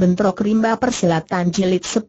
Bentrok Rimba Persilatan Jilid 10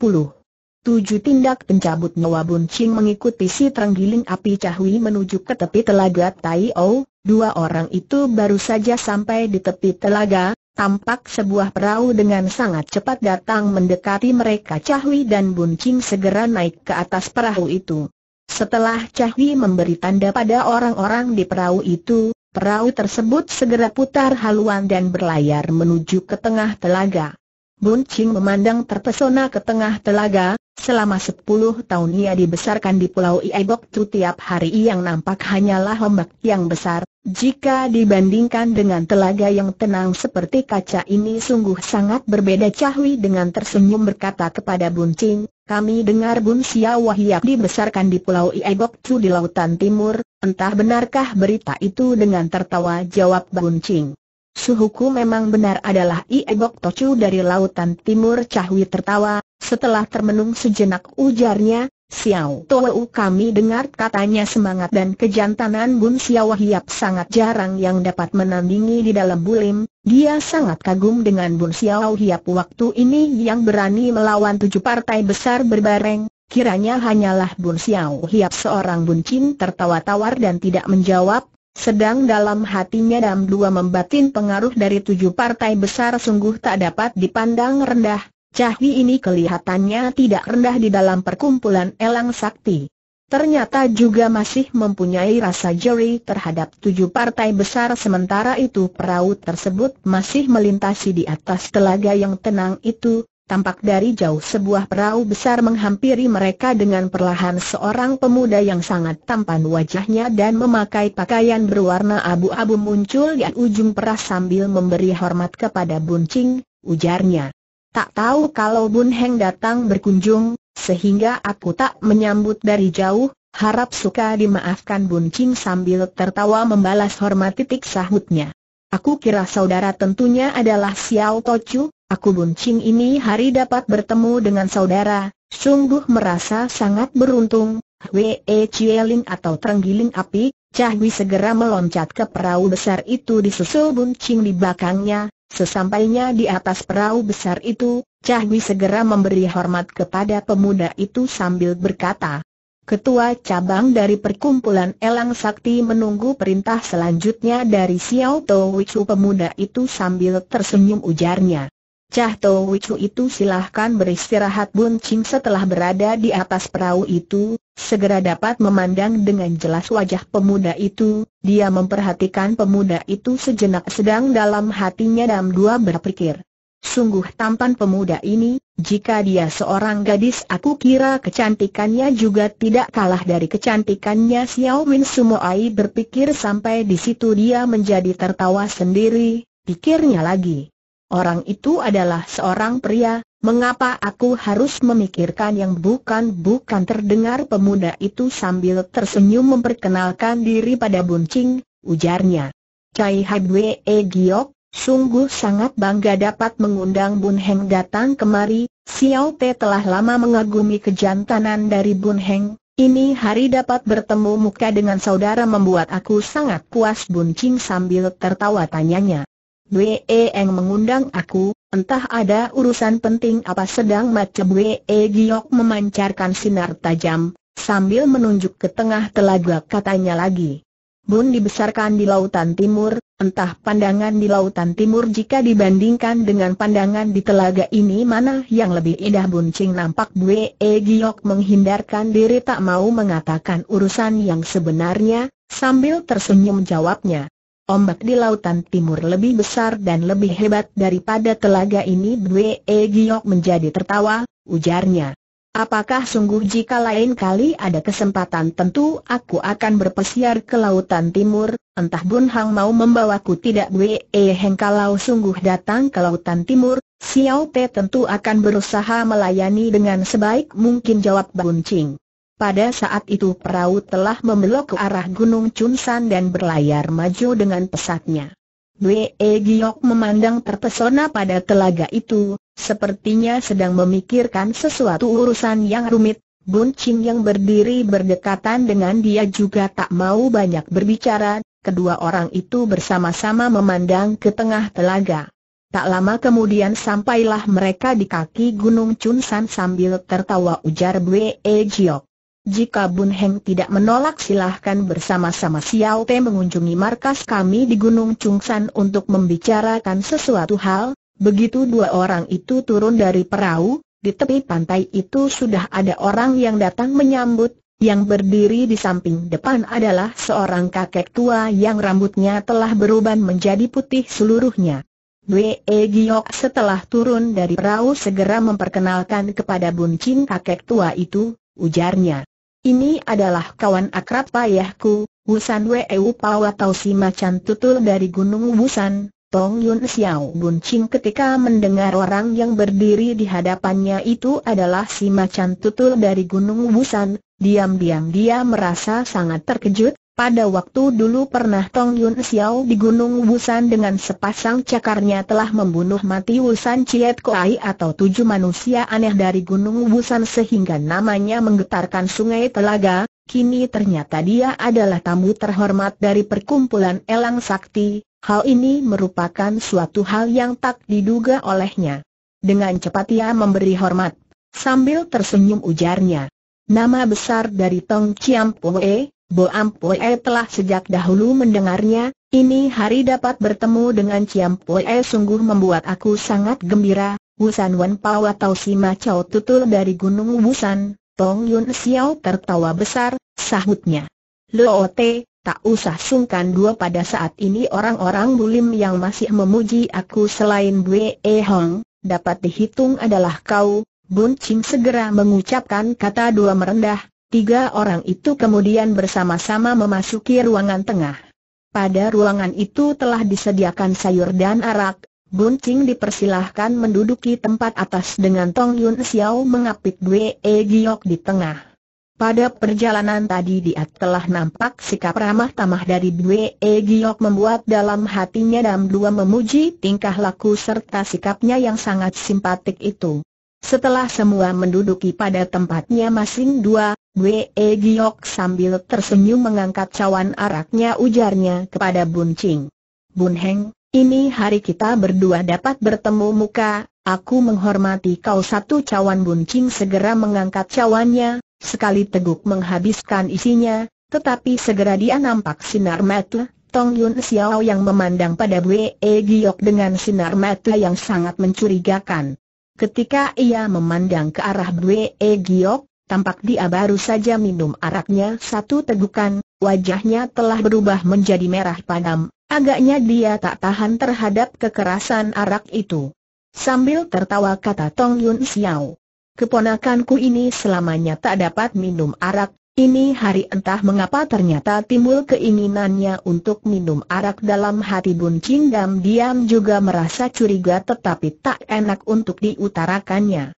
Tujuh tindak pencabut nyawa buncing mengikuti si terenggiling api Cahwi menuju ke tepi telaga Tai O. Dua orang itu baru saja sampai di tepi telaga, tampak sebuah perahu dengan sangat cepat datang mendekati mereka Cahwi dan buncing segera naik ke atas perahu itu. Setelah Cahwi memberi tanda pada orang-orang di perahu itu, perahu tersebut segera putar haluan dan berlayar menuju ke tengah telaga. Bun Ching memandang terpesona ke tengah telaga, selama sepuluh tahun ia dibesarkan di Pulau Iebok Tu tiap hari yang nampak hanyalah ombak yang besar, jika dibandingkan dengan telaga yang tenang seperti kaca ini sungguh sangat berbeda Cahwi dengan tersenyum berkata kepada Bun Ching, kami dengar Bun Sia Wahyap dibesarkan di Pulau Iebok Tu di Lautan Timur, entah benarkah berita itu dengan tertawa jawab Bun Ching. Suhuku memang benar adalah Iebok Tocu dari lautan timur Cahwi tertawa, setelah termenung sejenak ujarnya, Xiao Tou kami dengar katanya semangat dan kejantanan Bun Xiao Hiap sangat jarang yang dapat menandingi di dalam bulim, dia sangat kagum dengan Bun Xiao Hiap waktu ini yang berani melawan tujuh partai besar berbareng, kiranya hanyalah Bun Xiao Hiap seorang buncin tertawa tawar dan tidak menjawab, sedang dalam hatinya Dam Dua membatin pengaruh dari tujuh partai besar sungguh tak dapat dipandang rendah, Cahwi ini kelihatannya tidak rendah di dalam perkumpulan elang sakti. Ternyata juga masih mempunyai rasa jeri terhadap tujuh partai besar sementara itu perahu tersebut masih melintasi di atas telaga yang tenang itu, tampak dari jauh sebuah perahu besar menghampiri mereka dengan perlahan seorang pemuda yang sangat tampan wajahnya dan memakai pakaian berwarna abu-abu muncul di ujung perah sambil memberi hormat kepada Buncing, ujarnya. Tak tahu kalau Bun Heng datang berkunjung, sehingga aku tak menyambut dari jauh, harap suka dimaafkan Buncing sambil tertawa membalas hormat titik sahutnya. Aku kira saudara tentunya adalah Xiao Tochu, aku buncing ini hari dapat bertemu dengan saudara, sungguh merasa sangat beruntung. Wei e Chieling atau Terenggiling Api, Cahwi segera meloncat ke perahu besar itu disusul buncing di belakangnya. Sesampainya di atas perahu besar itu, Cahwi segera memberi hormat kepada pemuda itu sambil berkata, Ketua cabang dari perkumpulan Elang Sakti menunggu perintah selanjutnya dari Xiao Towichu pemuda itu sambil tersenyum ujarnya. Cah Tou Wicu itu silahkan beristirahat Bun Ching setelah berada di atas perahu itu, segera dapat memandang dengan jelas wajah pemuda itu, dia memperhatikan pemuda itu sejenak sedang dalam hatinya dalam dua berpikir. Sungguh tampan pemuda ini, jika dia seorang gadis aku kira kecantikannya juga tidak kalah dari kecantikannya Xiao Win Sumoai berpikir sampai di situ dia menjadi tertawa sendiri, pikirnya lagi. Orang itu adalah seorang pria, mengapa aku harus memikirkan yang bukan-bukan terdengar pemuda itu sambil tersenyum memperkenalkan diri pada buncing, ujarnya. Cai Habwe E Giok, sungguh sangat bangga dapat mengundang Bun Heng datang kemari, Xiao Te telah lama mengagumi kejantanan dari Bun Heng, ini hari dapat bertemu muka dengan saudara membuat aku sangat puas Bun sambil tertawa tanyanya. Wee Eng mengundang aku, entah ada urusan penting apa sedang macam Wee Giok memancarkan sinar tajam, sambil menunjuk ke tengah telaga katanya lagi. Bun dibesarkan di lautan timur, entah pandangan di lautan timur jika dibandingkan dengan pandangan di telaga ini mana yang lebih indah Bun Ching nampak Wee Giok menghindarkan diri tak mau mengatakan urusan yang sebenarnya, sambil tersenyum jawabnya. Ombak di lautan timur lebih besar dan lebih hebat daripada telaga ini Bwe e Giok menjadi tertawa, ujarnya. Apakah sungguh jika lain kali ada kesempatan tentu aku akan berpesiar ke lautan timur, entah Bun Hang mau membawaku tidak Wei e Heng kalau sungguh datang ke lautan timur, Xiao Te tentu akan berusaha melayani dengan sebaik mungkin jawab Bun Ching. Pada saat itu perahu telah membelok ke arah Gunung Chunsan dan berlayar maju dengan pesatnya. Wee Giok memandang terpesona pada telaga itu, sepertinya sedang memikirkan sesuatu urusan yang rumit. Bun Ching yang berdiri berdekatan dengan dia juga tak mau banyak berbicara, kedua orang itu bersama-sama memandang ke tengah telaga. Tak lama kemudian sampailah mereka di kaki Gunung Chunsan sambil tertawa ujar Wee Giok. Jika Bun Heng tidak menolak silahkan bersama-sama Xiao Te mengunjungi markas kami di Gunung Chungsan untuk membicarakan sesuatu hal. Begitu dua orang itu turun dari perahu, di tepi pantai itu sudah ada orang yang datang menyambut, yang berdiri di samping depan adalah seorang kakek tua yang rambutnya telah berubah menjadi putih seluruhnya. Wee Giok setelah turun dari perahu segera memperkenalkan kepada Bun Chin kakek tua itu, ujarnya. Ini adalah kawan akrab payahku, Wusan Weu Pau atau si macan tutul dari Gunung Wusan, Tong Yun Xiao Bun Ching ketika mendengar orang yang berdiri di hadapannya itu adalah si macan tutul dari Gunung Wusan, diam-diam dia merasa sangat terkejut, pada waktu dulu pernah Tong Yun Xiao di Gunung Busan dengan sepasang cakarnya telah membunuh mati Wusan Chiet Koai atau tujuh manusia aneh dari Gunung Busan sehingga namanya menggetarkan sungai telaga, kini ternyata dia adalah tamu terhormat dari perkumpulan Elang Sakti, hal ini merupakan suatu hal yang tak diduga olehnya. Dengan cepat ia memberi hormat, sambil tersenyum ujarnya. Nama besar dari Tong Chiam Poe, Bo Poe telah sejak dahulu mendengarnya, ini hari dapat bertemu dengan Ciam Poe sungguh membuat aku sangat gembira, Wusan Wan Pao atau Sima Chow Tutul dari Gunung Wusan, Tong Yun Xiao tertawa besar, sahutnya. Lo T, tak usah sungkan dua pada saat ini orang-orang bulim yang masih memuji aku selain Bue E Hong, dapat dihitung adalah kau, Bun Ching segera mengucapkan kata dua merendah, Tiga orang itu kemudian bersama-sama memasuki ruangan tengah. Pada ruangan itu telah disediakan sayur dan arak, Buncing dipersilahkan menduduki tempat atas dengan Tong Yun Xiao mengapit Dwe E Giok di tengah. Pada perjalanan tadi dia telah nampak sikap ramah tamah dari Dwe E Giok membuat dalam hatinya Dam Dua memuji tingkah laku serta sikapnya yang sangat simpatik itu. Setelah semua menduduki pada tempatnya masing dua, Wee Giok sambil tersenyum mengangkat cawan araknya ujarnya kepada Bun Ching. Bun Heng, ini hari kita berdua dapat bertemu muka, aku menghormati kau satu cawan Bun Ching segera mengangkat cawannya, sekali teguk menghabiskan isinya, tetapi segera dia nampak sinar mata Tong Yun Xiao yang memandang pada Wee Giok dengan sinar mata yang sangat mencurigakan. Ketika ia memandang ke arah Wee Giok, Tampak dia baru saja minum araknya satu tegukan, wajahnya telah berubah menjadi merah padam, agaknya dia tak tahan terhadap kekerasan arak itu. Sambil tertawa kata Tong Yun Xiao, keponakanku ini selamanya tak dapat minum arak, ini hari entah mengapa ternyata timbul keinginannya untuk minum arak dalam hati Bun Qingdam diam juga merasa curiga tetapi tak enak untuk diutarakannya.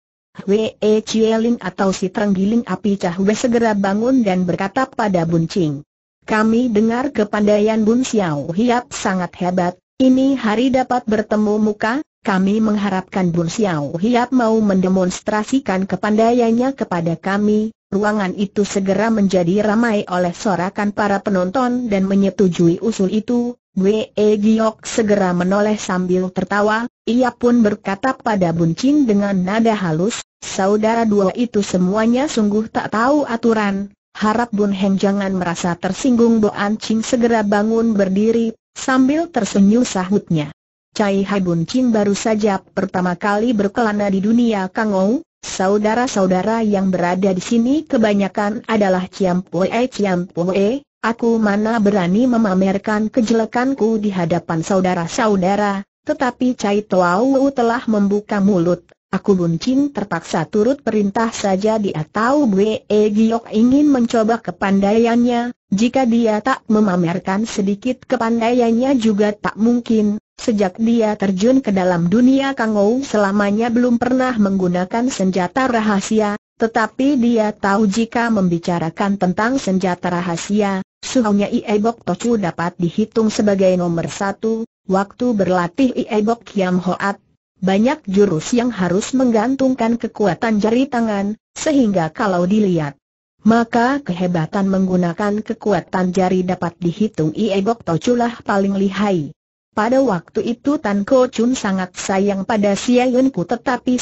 Wei Chieling atau si Tenggiling api Cah segera bangun dan berkata pada Bun Ching. Kami dengar kepandaian Bun Xiao Hiap sangat hebat, ini hari dapat bertemu muka, kami mengharapkan Bun Xiao Hiap mau mendemonstrasikan kepandaiannya kepada kami. Ruangan itu segera menjadi ramai oleh sorakan para penonton dan menyetujui usul itu, Wee Giok segera menoleh sambil tertawa, ia pun berkata pada Bun Buncin dengan nada halus, saudara dua itu semuanya sungguh tak tahu aturan, harap Bun Heng jangan merasa tersinggung Boan Cing segera bangun berdiri, sambil tersenyum sahutnya. Cai Hai Bun Cing baru saja pertama kali berkelana di dunia Kang Ou. saudara-saudara yang berada di sini kebanyakan adalah Ciam Pue Ciam Pue, Aku mana berani memamerkan kejelekanku di hadapan saudara-saudara, tetapi Cai Toau telah membuka mulut, Aku buncin terpaksa turut perintah saja dia tahu Bwe e Giok ingin mencoba kepandaiannya, jika dia tak memamerkan sedikit kepandaiannya juga tak mungkin, sejak dia terjun ke dalam dunia Kangou selamanya belum pernah menggunakan senjata rahasia, tetapi dia tahu jika membicarakan tentang senjata rahasia, Suhunya Iebok tocu dapat dihitung sebagai nomor satu, waktu berlatih Iebok Kiam Hoat, banyak jurus yang harus menggantungkan kekuatan jari tangan, sehingga kalau dilihat, maka kehebatan menggunakan kekuatan jari dapat dihitung Iebok Tochu lah paling lihai. Pada waktu itu Tan Ko Chun sangat sayang pada Ku tetapi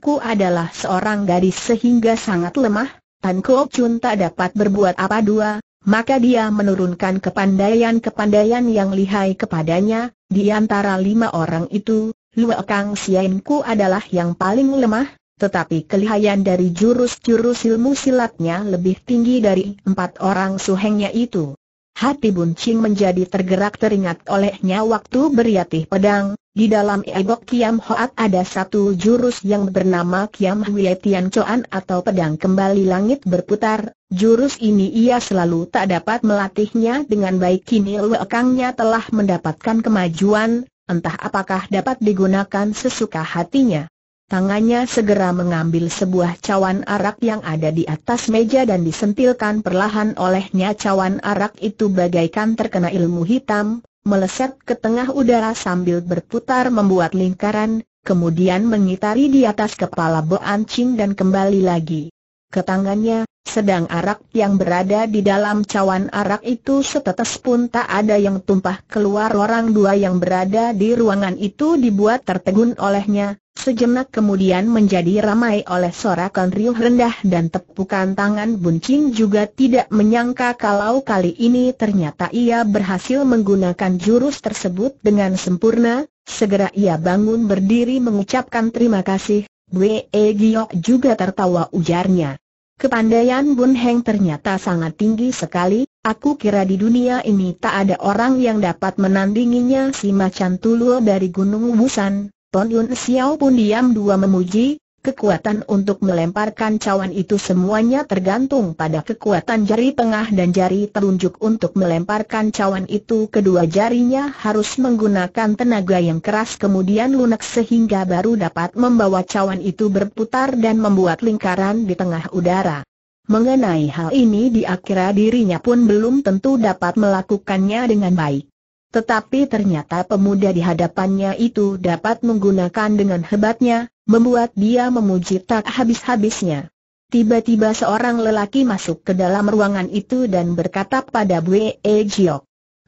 Ku adalah seorang gadis sehingga sangat lemah, Tan Ko Chun tak dapat berbuat apa dua, maka dia menurunkan kepandaian-kepandaian yang lihai kepadanya, di antara lima orang itu, Lue Kang Sienku adalah yang paling lemah, tetapi kelihayan dari jurus-jurus ilmu silatnya lebih tinggi dari empat orang suhengnya itu. Hati Bun Ching menjadi tergerak teringat olehnya waktu beriatih pedang, di dalam ebok Kiam Hoat ada satu jurus yang bernama Kiam Hwie Tian atau Pedang Kembali Langit Berputar. Jurus ini ia selalu tak dapat melatihnya dengan baik kini lekangnya telah mendapatkan kemajuan, entah apakah dapat digunakan sesuka hatinya. Tangannya segera mengambil sebuah cawan arak yang ada di atas meja dan disentilkan perlahan olehnya cawan arak itu bagaikan terkena ilmu hitam, meleset ke tengah udara sambil berputar membuat lingkaran, kemudian mengitari di atas kepala Bo Ching dan kembali lagi. Ke tangannya, sedang arak yang berada di dalam cawan arak itu setetes pun tak ada yang tumpah keluar orang dua yang berada di ruangan itu dibuat tertegun olehnya, sejenak kemudian menjadi ramai oleh sorakan riuh rendah dan tepukan tangan Buncing juga tidak menyangka kalau kali ini ternyata ia berhasil menggunakan jurus tersebut dengan sempurna, segera ia bangun berdiri mengucapkan terima kasih, Wee Giok juga tertawa ujarnya. Kepandaian Bun Heng ternyata sangat tinggi sekali, aku kira di dunia ini tak ada orang yang dapat menandinginya si macan tulu dari Gunung Busan. Yun Xiao pun diam dua memuji, kekuatan untuk melemparkan cawan itu semuanya tergantung pada kekuatan jari tengah dan jari telunjuk untuk melemparkan cawan itu kedua jarinya harus menggunakan tenaga yang keras kemudian lunak sehingga baru dapat membawa cawan itu berputar dan membuat lingkaran di tengah udara. Mengenai hal ini di akhirnya dirinya pun belum tentu dapat melakukannya dengan baik. Tetapi ternyata pemuda di hadapannya itu dapat menggunakan dengan hebatnya, membuat dia memuji tak habis-habisnya. Tiba-tiba seorang lelaki masuk ke dalam ruangan itu dan berkata pada Bwe Jiok.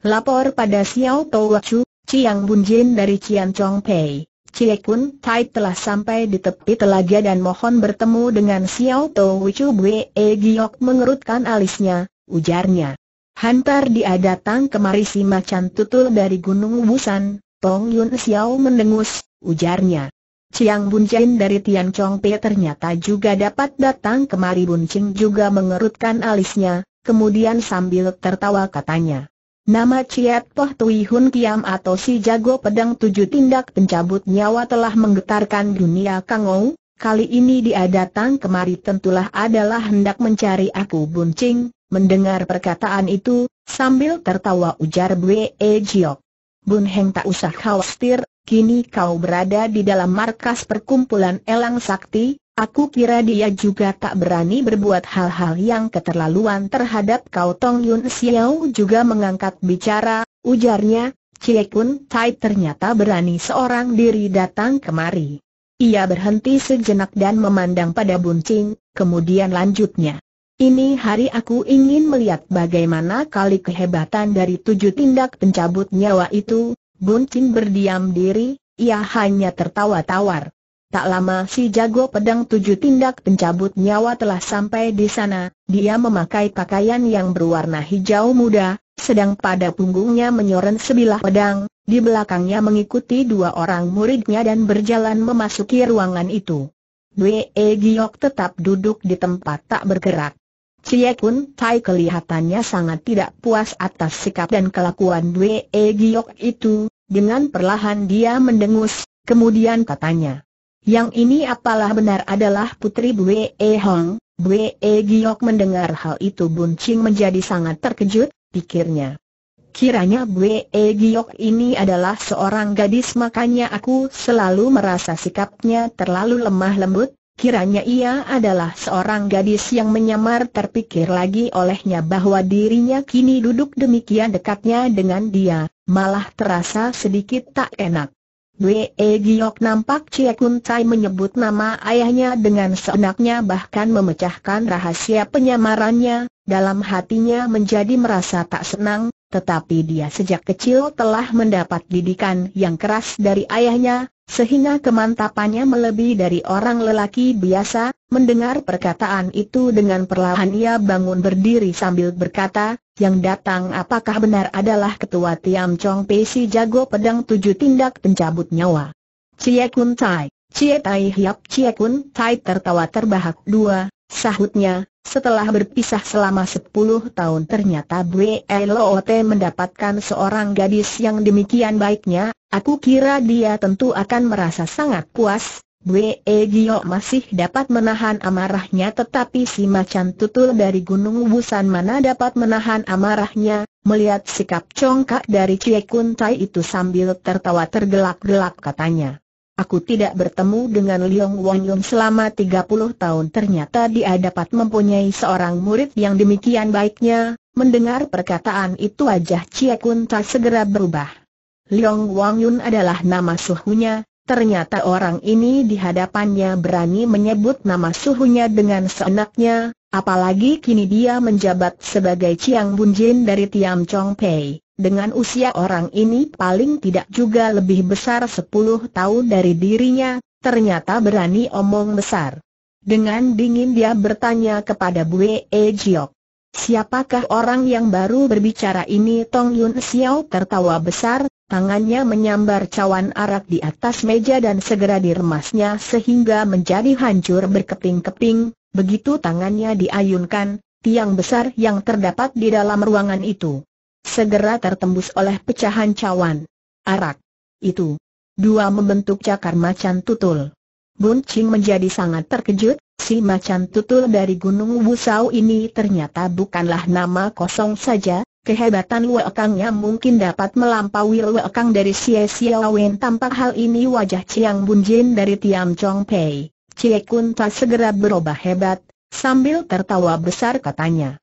Lapor pada Xiao Tou Wachu, Chiang Jin dari Cian Chong Pei. Cie Kun Tai telah sampai di tepi telaga dan mohon bertemu dengan Xiao Tou Wachu Bwe Jiok mengerutkan alisnya, ujarnya. Hantar dia datang kemari si macan tutul dari Gunung Busan, Tong Yun Xiao mendengus, ujarnya. Chiang Bun Chen dari Tian Chong Pei ternyata juga dapat datang kemari Bun Ching juga mengerutkan alisnya, kemudian sambil tertawa katanya. Nama Ciat Poh Tui Hun Kiam atau si jago pedang tujuh tindak pencabut nyawa telah menggetarkan dunia Kangou, kali ini dia datang kemari tentulah adalah hendak mencari aku Bun Ching, Mendengar perkataan itu, sambil tertawa ujar Bwe e Jiok. Bun Heng tak usah khawatir, kini kau berada di dalam markas perkumpulan Elang Sakti, aku kira dia juga tak berani berbuat hal-hal yang keterlaluan terhadap kau Tong Yun Xiao juga mengangkat bicara, ujarnya, Cie Kun Tai ternyata berani seorang diri datang kemari. Ia berhenti sejenak dan memandang pada Buncing, kemudian lanjutnya. Ini hari aku ingin melihat bagaimana kali kehebatan dari tujuh tindak pencabut nyawa itu, Bun Chin berdiam diri, ia hanya tertawa tawar. Tak lama si jago pedang tujuh tindak pencabut nyawa telah sampai di sana, dia memakai pakaian yang berwarna hijau muda, sedang pada punggungnya menyorot sebilah pedang, di belakangnya mengikuti dua orang muridnya dan berjalan memasuki ruangan itu. Dwe Giok tetap duduk di tempat tak bergerak. Cie Kun Tai kelihatannya sangat tidak puas atas sikap dan kelakuan Dwe e Giok itu, dengan perlahan dia mendengus, kemudian katanya. Yang ini apalah benar adalah putri Bwe E Hong, Bwe E Giok mendengar hal itu buncing menjadi sangat terkejut, pikirnya. Kiranya Bwe E Giok ini adalah seorang gadis makanya aku selalu merasa sikapnya terlalu lemah lembut, Kiranya ia adalah seorang gadis yang menyamar terpikir lagi olehnya bahwa dirinya kini duduk demikian dekatnya dengan dia, malah terasa sedikit tak enak. Wee Giok nampak Chia Kun Tai menyebut nama ayahnya dengan seenaknya bahkan memecahkan rahasia penyamarannya, dalam hatinya menjadi merasa tak senang, tetapi dia sejak kecil telah mendapat didikan yang keras dari ayahnya, sehingga kemantapannya melebihi dari orang lelaki biasa, mendengar perkataan itu dengan perlahan ia bangun berdiri sambil berkata, yang datang apakah benar adalah ketua Tiam Chong Pei si jago pedang tujuh tindak pencabut nyawa. Cie Kun Tai, Cie Tai Hiap Cie Kun Tai tertawa terbahak dua, sahutnya, setelah berpisah selama 10 tahun ternyata Bwe Lote mendapatkan seorang gadis yang demikian baiknya, Aku kira dia tentu akan merasa sangat puas, Bwe Gio masih dapat menahan amarahnya tetapi si macan tutul dari Gunung Busan mana dapat menahan amarahnya, melihat sikap congkak dari Cie Kun Tai itu sambil tertawa tergelak-gelak katanya. Aku tidak bertemu dengan Liang Won Yun selama 30 tahun ternyata dia dapat mempunyai seorang murid yang demikian baiknya, mendengar perkataan itu wajah Cie Kun Tai segera berubah. Liong Wang Yun adalah nama suhunya, ternyata orang ini di hadapannya berani menyebut nama suhunya dengan seenaknya, apalagi kini dia menjabat sebagai Chiang Jin dari Tiam Chong Pei. Dengan usia orang ini paling tidak juga lebih besar 10 tahun dari dirinya, ternyata berani omong besar. Dengan dingin dia bertanya kepada Bue E Jiok. Siapakah orang yang baru berbicara ini Tong Yun Xiao tertawa besar, Tangannya menyambar cawan arak di atas meja dan segera diremasnya sehingga menjadi hancur berkeping-keping, begitu tangannya diayunkan, tiang besar yang terdapat di dalam ruangan itu. Segera tertembus oleh pecahan cawan arak itu. Dua membentuk cakar macan tutul. Bun Ching menjadi sangat terkejut, si macan tutul dari Gunung Wusau ini ternyata bukanlah nama kosong saja, Kehebatan wakangnya mungkin dapat melampaui wakang dari Xie Xiaowen tampak hal ini wajah Chiang Bunjin dari Tiam Chong Pei. Cie Kun tak segera berubah hebat, sambil tertawa besar katanya.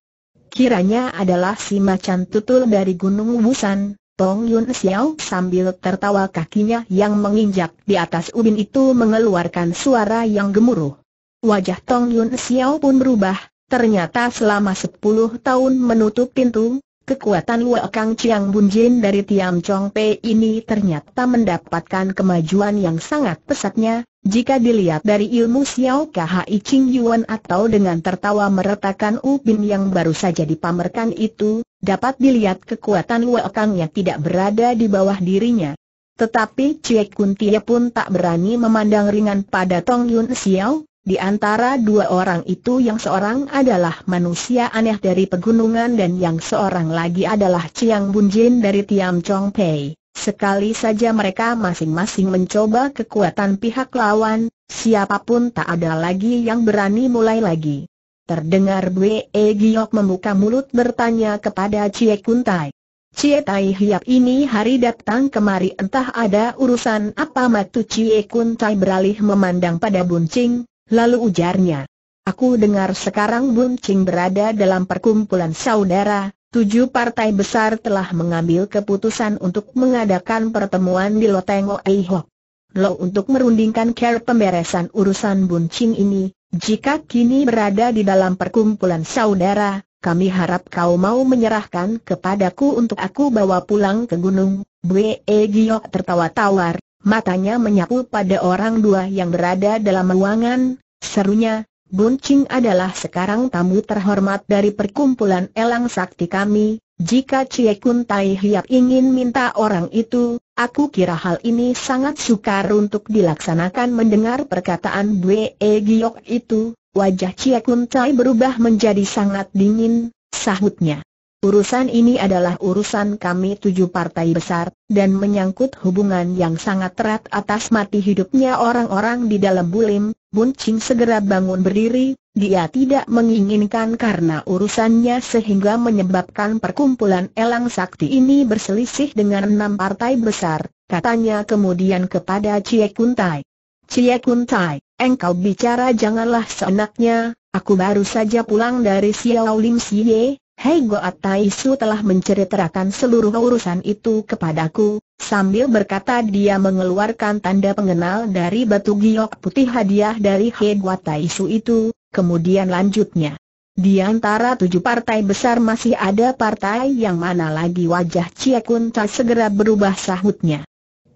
Kiranya adalah si macan tutul dari Gunung Busan, Tong Yun Xiao sambil tertawa kakinya yang menginjak di atas ubin itu mengeluarkan suara yang gemuruh. Wajah Tong Yun Xiao pun berubah, Ternyata selama sepuluh tahun menutup pintu, Kekuatan luo Kang Chiang Bunjin dari Tiam Chong Pei ini ternyata mendapatkan kemajuan yang sangat pesatnya, jika dilihat dari ilmu Xiao Kahai Ching Yuan atau dengan tertawa meretakan Upin yang baru saja dipamerkan itu, dapat dilihat kekuatan luo Kang yang tidak berada di bawah dirinya. Tetapi Cie Kun pun tak berani memandang ringan pada Tong Yun Xiao, di antara dua orang itu yang seorang adalah manusia aneh dari pegunungan dan yang seorang lagi adalah Chiang Bunjin dari Tiam Chong Pei. Sekali saja mereka masing-masing mencoba kekuatan pihak lawan, siapapun tak ada lagi yang berani mulai lagi. Terdengar Bwe e Giok membuka mulut bertanya kepada Cie Kuntai. Cie Tai Hiap ini hari datang kemari entah ada urusan apa Matu Cie Kun Tai beralih memandang pada Buncing, Lalu ujarnya, aku dengar sekarang Bun Ching berada dalam perkumpulan saudara, tujuh partai besar telah mengambil keputusan untuk mengadakan pertemuan di Loteng Oihok. Lo untuk merundingkan care pemberesan urusan Bun Ching ini, jika kini berada di dalam perkumpulan saudara, kami harap kau mau menyerahkan kepadaku untuk aku bawa pulang ke gunung. Bwe Giyok tertawa tawar, matanya menyapu pada orang dua yang berada dalam ruangan, serunya, Bun Ching adalah sekarang tamu terhormat dari perkumpulan elang sakti kami, jika Cie Kun Tai Hiap ingin minta orang itu, aku kira hal ini sangat sukar untuk dilaksanakan mendengar perkataan Bwe e Giok itu, wajah Cie Kun Tai berubah menjadi sangat dingin, sahutnya. Urusan ini adalah urusan kami tujuh partai besar, dan menyangkut hubungan yang sangat erat atas mati hidupnya orang-orang di dalam bulim, Bun Ching segera bangun berdiri, dia tidak menginginkan karena urusannya sehingga menyebabkan perkumpulan elang sakti ini berselisih dengan enam partai besar, katanya kemudian kepada Cie Kuntai. Cie Kuntai, engkau bicara janganlah seenaknya, aku baru saja pulang dari Xiao Lim Xie, Hei Goat Taisu telah menceritakan seluruh urusan itu kepadaku, sambil berkata dia mengeluarkan tanda pengenal dari batu giok putih hadiah dari Hei Goat Taisu itu, kemudian lanjutnya. Di antara tujuh partai besar masih ada partai yang mana lagi wajah Cie Kun segera berubah sahutnya.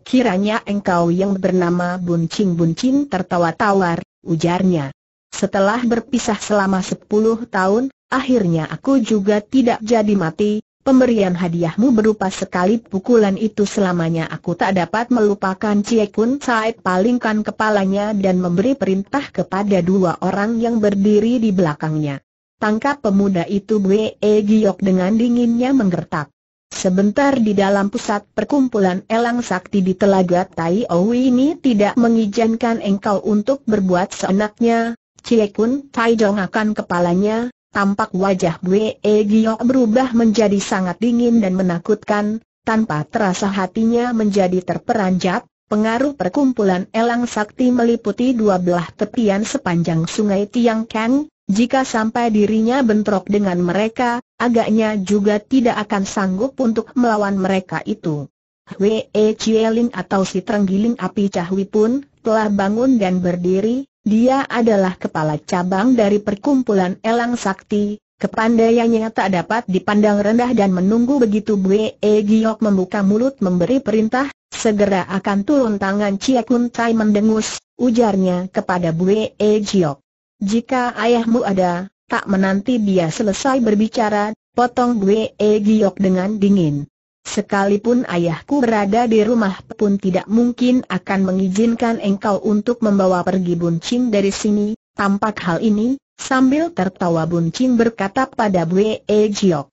Kiranya engkau yang bernama Buncing Buncing tertawa tawar, ujarnya. Setelah berpisah selama sepuluh tahun, akhirnya aku juga tidak jadi mati, Pemberian hadiahmu berupa sekali pukulan itu selamanya aku tak dapat melupakan Cie Kun Sai palingkan kepalanya dan memberi perintah kepada dua orang yang berdiri di belakangnya. Tangkap pemuda itu Bwe e Giok dengan dinginnya menggertak. Sebentar di dalam pusat perkumpulan elang sakti di telaga Tai Owi ini tidak mengizinkan engkau untuk berbuat seenaknya, Cilekun, Tai akan kepalanya, tampak wajah Bwe e Giok berubah menjadi sangat dingin dan menakutkan, tanpa terasa hatinya menjadi terperanjat, pengaruh perkumpulan elang sakti meliputi dua belah tepian sepanjang sungai Tiang Kang, jika sampai dirinya bentrok dengan mereka, agaknya juga tidak akan sanggup untuk melawan mereka itu. Hwe e Chieling atau si terenggiling api Cahwi pun telah bangun dan berdiri, dia adalah kepala cabang dari perkumpulan Elang Sakti, kepandaiannya tak dapat dipandang rendah dan menunggu begitu Bwe e Giok membuka mulut memberi perintah, segera akan turun tangan Cia Kun Tai mendengus, ujarnya kepada Bwe e Giok. Jika ayahmu ada, tak menanti dia selesai berbicara, potong Bwe e Giok dengan dingin. Sekalipun ayahku berada di rumah pun tidak mungkin akan mengizinkan engkau untuk membawa pergi buncing dari sini, tampak hal ini, sambil tertawa buncing berkata pada Bwe e Jiok.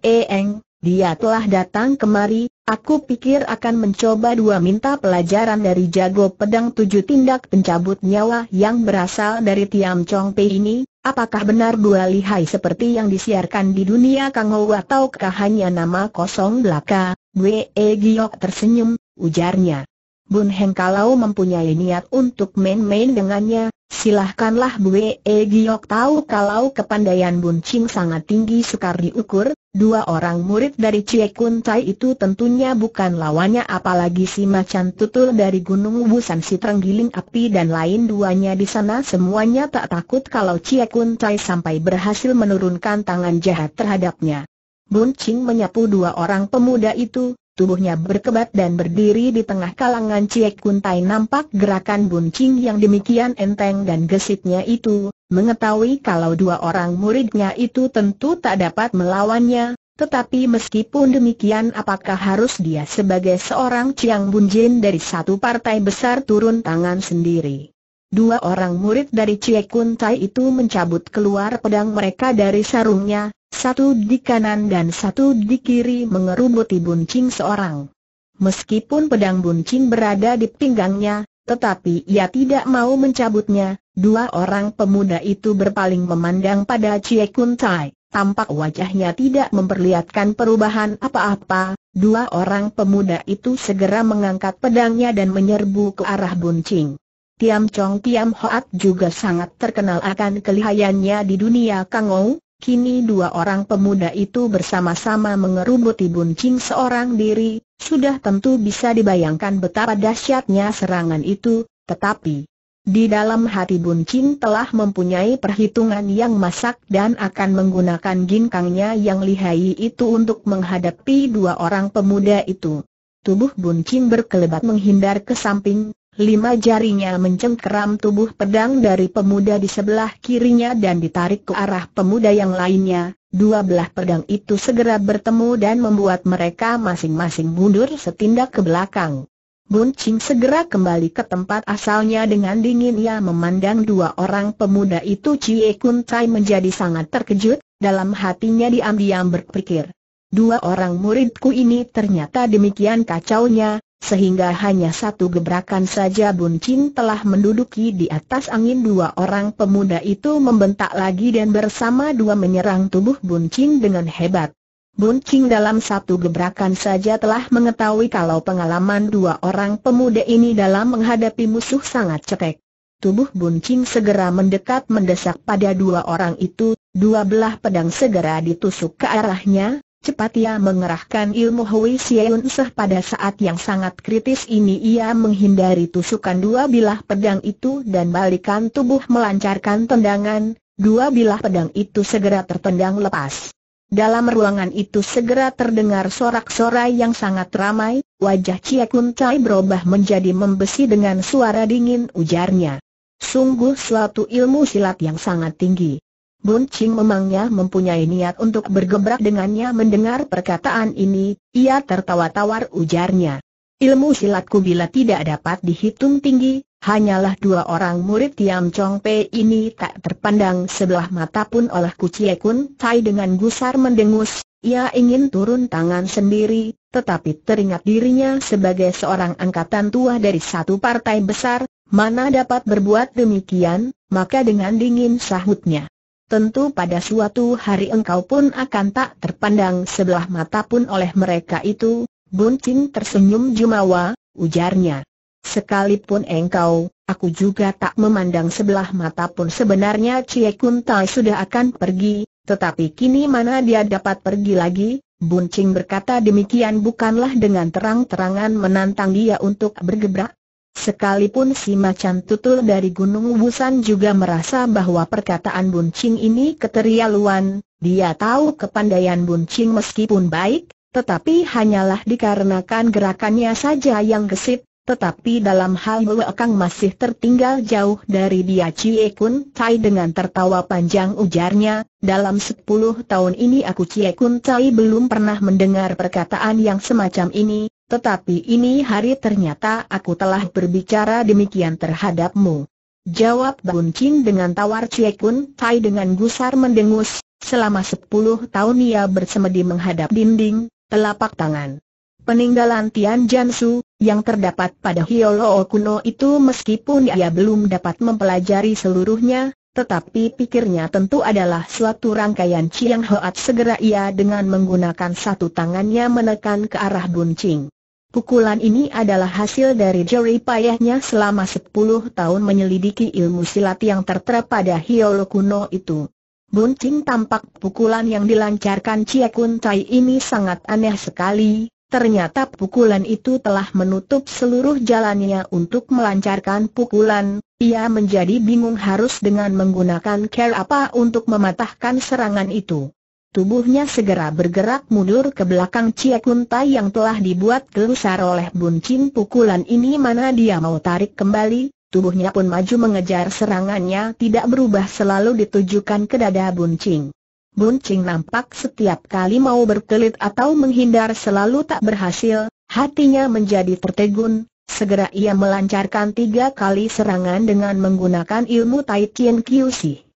E Eng, dia telah datang kemari, aku pikir akan mencoba dua minta pelajaran dari jago pedang tujuh tindak pencabut nyawa yang berasal dari Tiam Chong Pei ini, Apakah benar dua lihai seperti yang disiarkan di dunia Kang Ou ataukah hanya nama kosong belaka? Wei Giok tersenyum, ujarnya. Bun Heng kalau mempunyai niat untuk main-main dengannya, silahkanlah bu. E. e Giok tahu kalau kepandaian Bun Ching sangat tinggi sekar diukur, dua orang murid dari Cie Kun Tai itu tentunya bukan lawannya apalagi si macan tutul dari Gunung Busan si Trenggiling Api dan lain duanya di sana semuanya tak takut kalau Cie Kun Tai sampai berhasil menurunkan tangan jahat terhadapnya. Bun Ching menyapu dua orang pemuda itu, tubuhnya berkebat dan berdiri di tengah kalangan Ciek Kuntai nampak gerakan buncing yang demikian enteng dan gesitnya itu, mengetahui kalau dua orang muridnya itu tentu tak dapat melawannya, tetapi meskipun demikian apakah harus dia sebagai seorang Ciang Bunjin dari satu partai besar turun tangan sendiri. Dua orang murid dari Cie Kun itu mencabut keluar pedang mereka dari sarungnya, satu di kanan dan satu di kiri mengerubuti buncing seorang. Meskipun pedang buncing berada di pinggangnya, tetapi ia tidak mau mencabutnya, dua orang pemuda itu berpaling memandang pada Cie Kun Tai. Tampak wajahnya tidak memperlihatkan perubahan apa-apa, dua orang pemuda itu segera mengangkat pedangnya dan menyerbu ke arah buncing. Tiam Chong Tiam Hoat juga sangat terkenal akan kelihayannya di dunia Kangou, Kini dua orang pemuda itu bersama-sama mengerubuti buncing seorang diri, sudah tentu bisa dibayangkan betapa dahsyatnya serangan itu, tetapi di dalam hati buncing telah mempunyai perhitungan yang masak dan akan menggunakan ginkangnya yang lihai itu untuk menghadapi dua orang pemuda itu. Tubuh buncing berkelebat menghindar ke samping, Lima jarinya mencengkeram tubuh pedang dari pemuda di sebelah kirinya dan ditarik ke arah pemuda yang lainnya. Dua belah pedang itu segera bertemu dan membuat mereka masing-masing mundur setindak ke belakang. Bun Ching segera kembali ke tempat asalnya dengan dingin ia memandang dua orang pemuda itu Cie Kun Tai menjadi sangat terkejut, dalam hatinya diam-diam berpikir. Dua orang muridku ini ternyata demikian kacaunya, sehingga hanya satu gebrakan saja Buncin telah menduduki di atas angin dua orang pemuda itu membentak lagi dan bersama dua menyerang tubuh Buncin dengan hebat. Buncin dalam satu gebrakan saja telah mengetahui kalau pengalaman dua orang pemuda ini dalam menghadapi musuh sangat cetek. Tubuh Buncing segera mendekat mendesak pada dua orang itu, dua belah pedang segera ditusuk ke arahnya, Cepat ia mengerahkan ilmu Hui Sieun Seh pada saat yang sangat kritis ini ia menghindari tusukan dua bilah pedang itu dan balikan tubuh melancarkan tendangan, dua bilah pedang itu segera tertendang lepas. Dalam ruangan itu segera terdengar sorak-sorai yang sangat ramai, wajah Cia Kun Chai berubah menjadi membesi dengan suara dingin ujarnya. Sungguh suatu ilmu silat yang sangat tinggi. Bun Ching memangnya mempunyai niat untuk bergebrak dengannya mendengar perkataan ini, ia tertawa tawar ujarnya. Ilmu silatku bila tidak dapat dihitung tinggi, hanyalah dua orang murid Tiam Chong Pei ini tak terpandang sebelah mata pun oleh Kucie Kun Tai dengan gusar mendengus, ia ingin turun tangan sendiri, tetapi teringat dirinya sebagai seorang angkatan tua dari satu partai besar, mana dapat berbuat demikian, maka dengan dingin sahutnya tentu pada suatu hari engkau pun akan tak terpandang sebelah mata pun oleh mereka itu, Buncing tersenyum jumawa, ujarnya. Sekalipun engkau, aku juga tak memandang sebelah mata pun sebenarnya Cie Kun Tai sudah akan pergi, tetapi kini mana dia dapat pergi lagi? Buncing berkata demikian bukanlah dengan terang-terangan menantang dia untuk bergebrak, Sekalipun si macan tutul dari Gunung Busan juga merasa bahwa perkataan Buncing ini keterlaluan, dia tahu kepandaian Buncing meskipun baik, tetapi hanyalah dikarenakan gerakannya saja yang gesit, tetapi dalam hal Luekang masih tertinggal jauh dari dia Cie Kun Tai dengan tertawa panjang ujarnya, dalam 10 tahun ini aku Cie Kun Tai belum pernah mendengar perkataan yang semacam ini, tetapi ini hari ternyata aku telah berbicara demikian terhadapmu. Jawab Bun Chin dengan tawar Cie pun, Tai dengan gusar mendengus, selama sepuluh tahun ia bersemedi menghadap dinding, telapak tangan. Peninggalan Tian Jansu, yang terdapat pada Hiolo kuno itu meskipun ia belum dapat mempelajari seluruhnya, tetapi pikirnya tentu adalah suatu rangkaian Chiang Hoat segera ia dengan menggunakan satu tangannya menekan ke arah Bun Ching. Pukulan ini adalah hasil dari jari payahnya selama 10 tahun menyelidiki ilmu silat yang tertera pada Hiolo kuno itu. Bunting tampak pukulan yang dilancarkan Cia Kun Tai ini sangat aneh sekali, ternyata pukulan itu telah menutup seluruh jalannya untuk melancarkan pukulan, ia menjadi bingung harus dengan menggunakan care apa untuk mematahkan serangan itu. Tubuhnya segera bergerak mundur ke belakang Cia yang telah dibuat gelusar oleh buncin pukulan ini mana dia mau tarik kembali, tubuhnya pun maju mengejar serangannya tidak berubah selalu ditujukan ke dada buncin. Buncing nampak setiap kali mau berkelit atau menghindar selalu tak berhasil, hatinya menjadi tertegun, segera ia melancarkan tiga kali serangan dengan menggunakan ilmu Tai Tien Kiusi.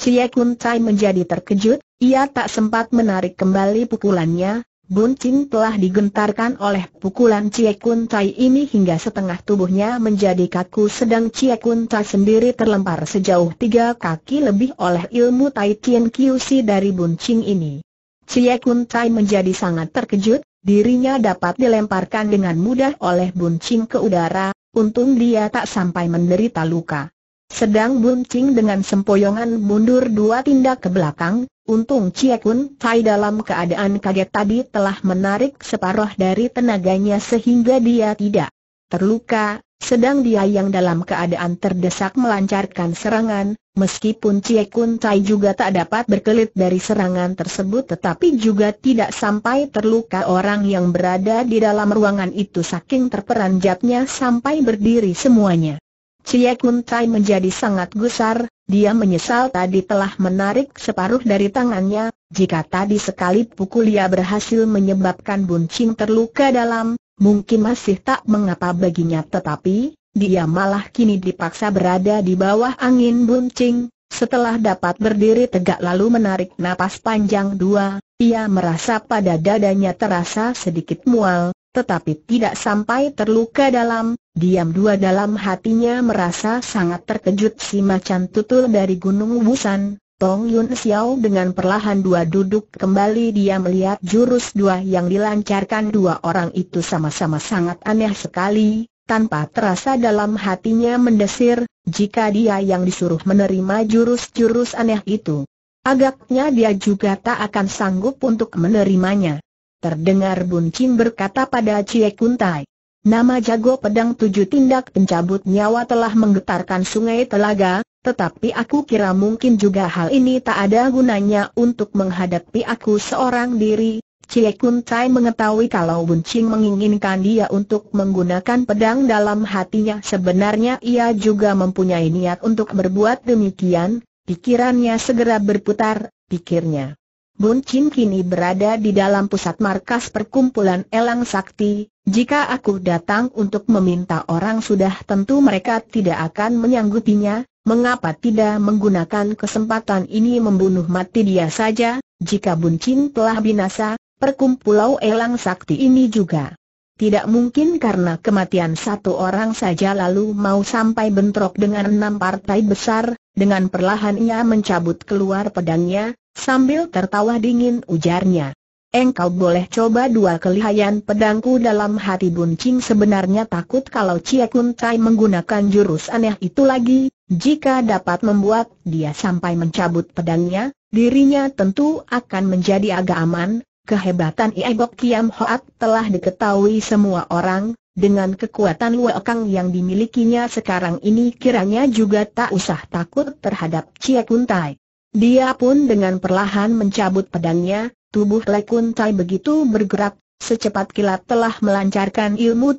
Cie Kun Tai menjadi terkejut, ia tak sempat menarik kembali pukulannya, Bunting telah digentarkan oleh pukulan Cie Kun Tai ini hingga setengah tubuhnya menjadi kaku sedang Cie Kun Tai sendiri terlempar sejauh tiga kaki lebih oleh ilmu Tai Tien Si dari Bunting ini. Cie Kun Tai menjadi sangat terkejut, dirinya dapat dilemparkan dengan mudah oleh Bunting ke udara, untung dia tak sampai menderita luka. Sedang buncing dengan sempoyongan mundur dua tindak ke belakang, untung Cie Kun Tai dalam keadaan kaget tadi telah menarik separuh dari tenaganya sehingga dia tidak terluka, sedang dia yang dalam keadaan terdesak melancarkan serangan, meskipun Cie Kun Tai juga tak dapat berkelit dari serangan tersebut tetapi juga tidak sampai terluka orang yang berada di dalam ruangan itu saking terperanjatnya sampai berdiri semuanya. Ciek Muntai menjadi sangat gusar, dia menyesal tadi telah menarik separuh dari tangannya, jika tadi sekali pukul ia berhasil menyebabkan buncing terluka dalam, mungkin masih tak mengapa baginya tetapi, dia malah kini dipaksa berada di bawah angin buncing, setelah dapat berdiri tegak lalu menarik napas panjang dua, ia merasa pada dadanya terasa sedikit mual, tetapi tidak sampai terluka dalam, diam dua dalam hatinya merasa sangat terkejut si macan tutul dari Gunung Busan, Tong Yun Xiao dengan perlahan dua duduk kembali dia melihat jurus dua yang dilancarkan dua orang itu sama-sama sangat aneh sekali, tanpa terasa dalam hatinya mendesir, jika dia yang disuruh menerima jurus-jurus aneh itu. Agaknya dia juga tak akan sanggup untuk menerimanya terdengar Bun Kim berkata pada Cie Kuntai. Nama jago pedang tujuh tindak pencabut nyawa telah menggetarkan sungai telaga, tetapi aku kira mungkin juga hal ini tak ada gunanya untuk menghadapi aku seorang diri. Cie Kun mengetahui kalau Bun Qing menginginkan dia untuk menggunakan pedang dalam hatinya sebenarnya ia juga mempunyai niat untuk berbuat demikian, pikirannya segera berputar, pikirnya. Bun Chin kini berada di dalam pusat markas perkumpulan Elang Sakti, jika aku datang untuk meminta orang sudah tentu mereka tidak akan menyanggupinya, mengapa tidak menggunakan kesempatan ini membunuh mati dia saja, jika Bun Chin telah binasa, perkumpulau Elang Sakti ini juga. Tidak mungkin karena kematian satu orang saja lalu mau sampai bentrok dengan enam partai besar, dengan perlahan ia mencabut keluar pedangnya, sambil tertawa dingin ujarnya. Engkau boleh coba dua kelihayan pedangku dalam hati buncing sebenarnya takut kalau Chia Kun Tai menggunakan jurus aneh itu lagi, jika dapat membuat dia sampai mencabut pedangnya, dirinya tentu akan menjadi agak aman, kehebatan Iebok Kiam Hoat telah diketahui semua orang, dengan kekuatan wakang yang dimilikinya sekarang ini kiranya juga tak usah takut terhadap Cia Kuntai. Dia pun dengan perlahan mencabut pedangnya, tubuh Lekun begitu bergerak, secepat kilat telah melancarkan ilmu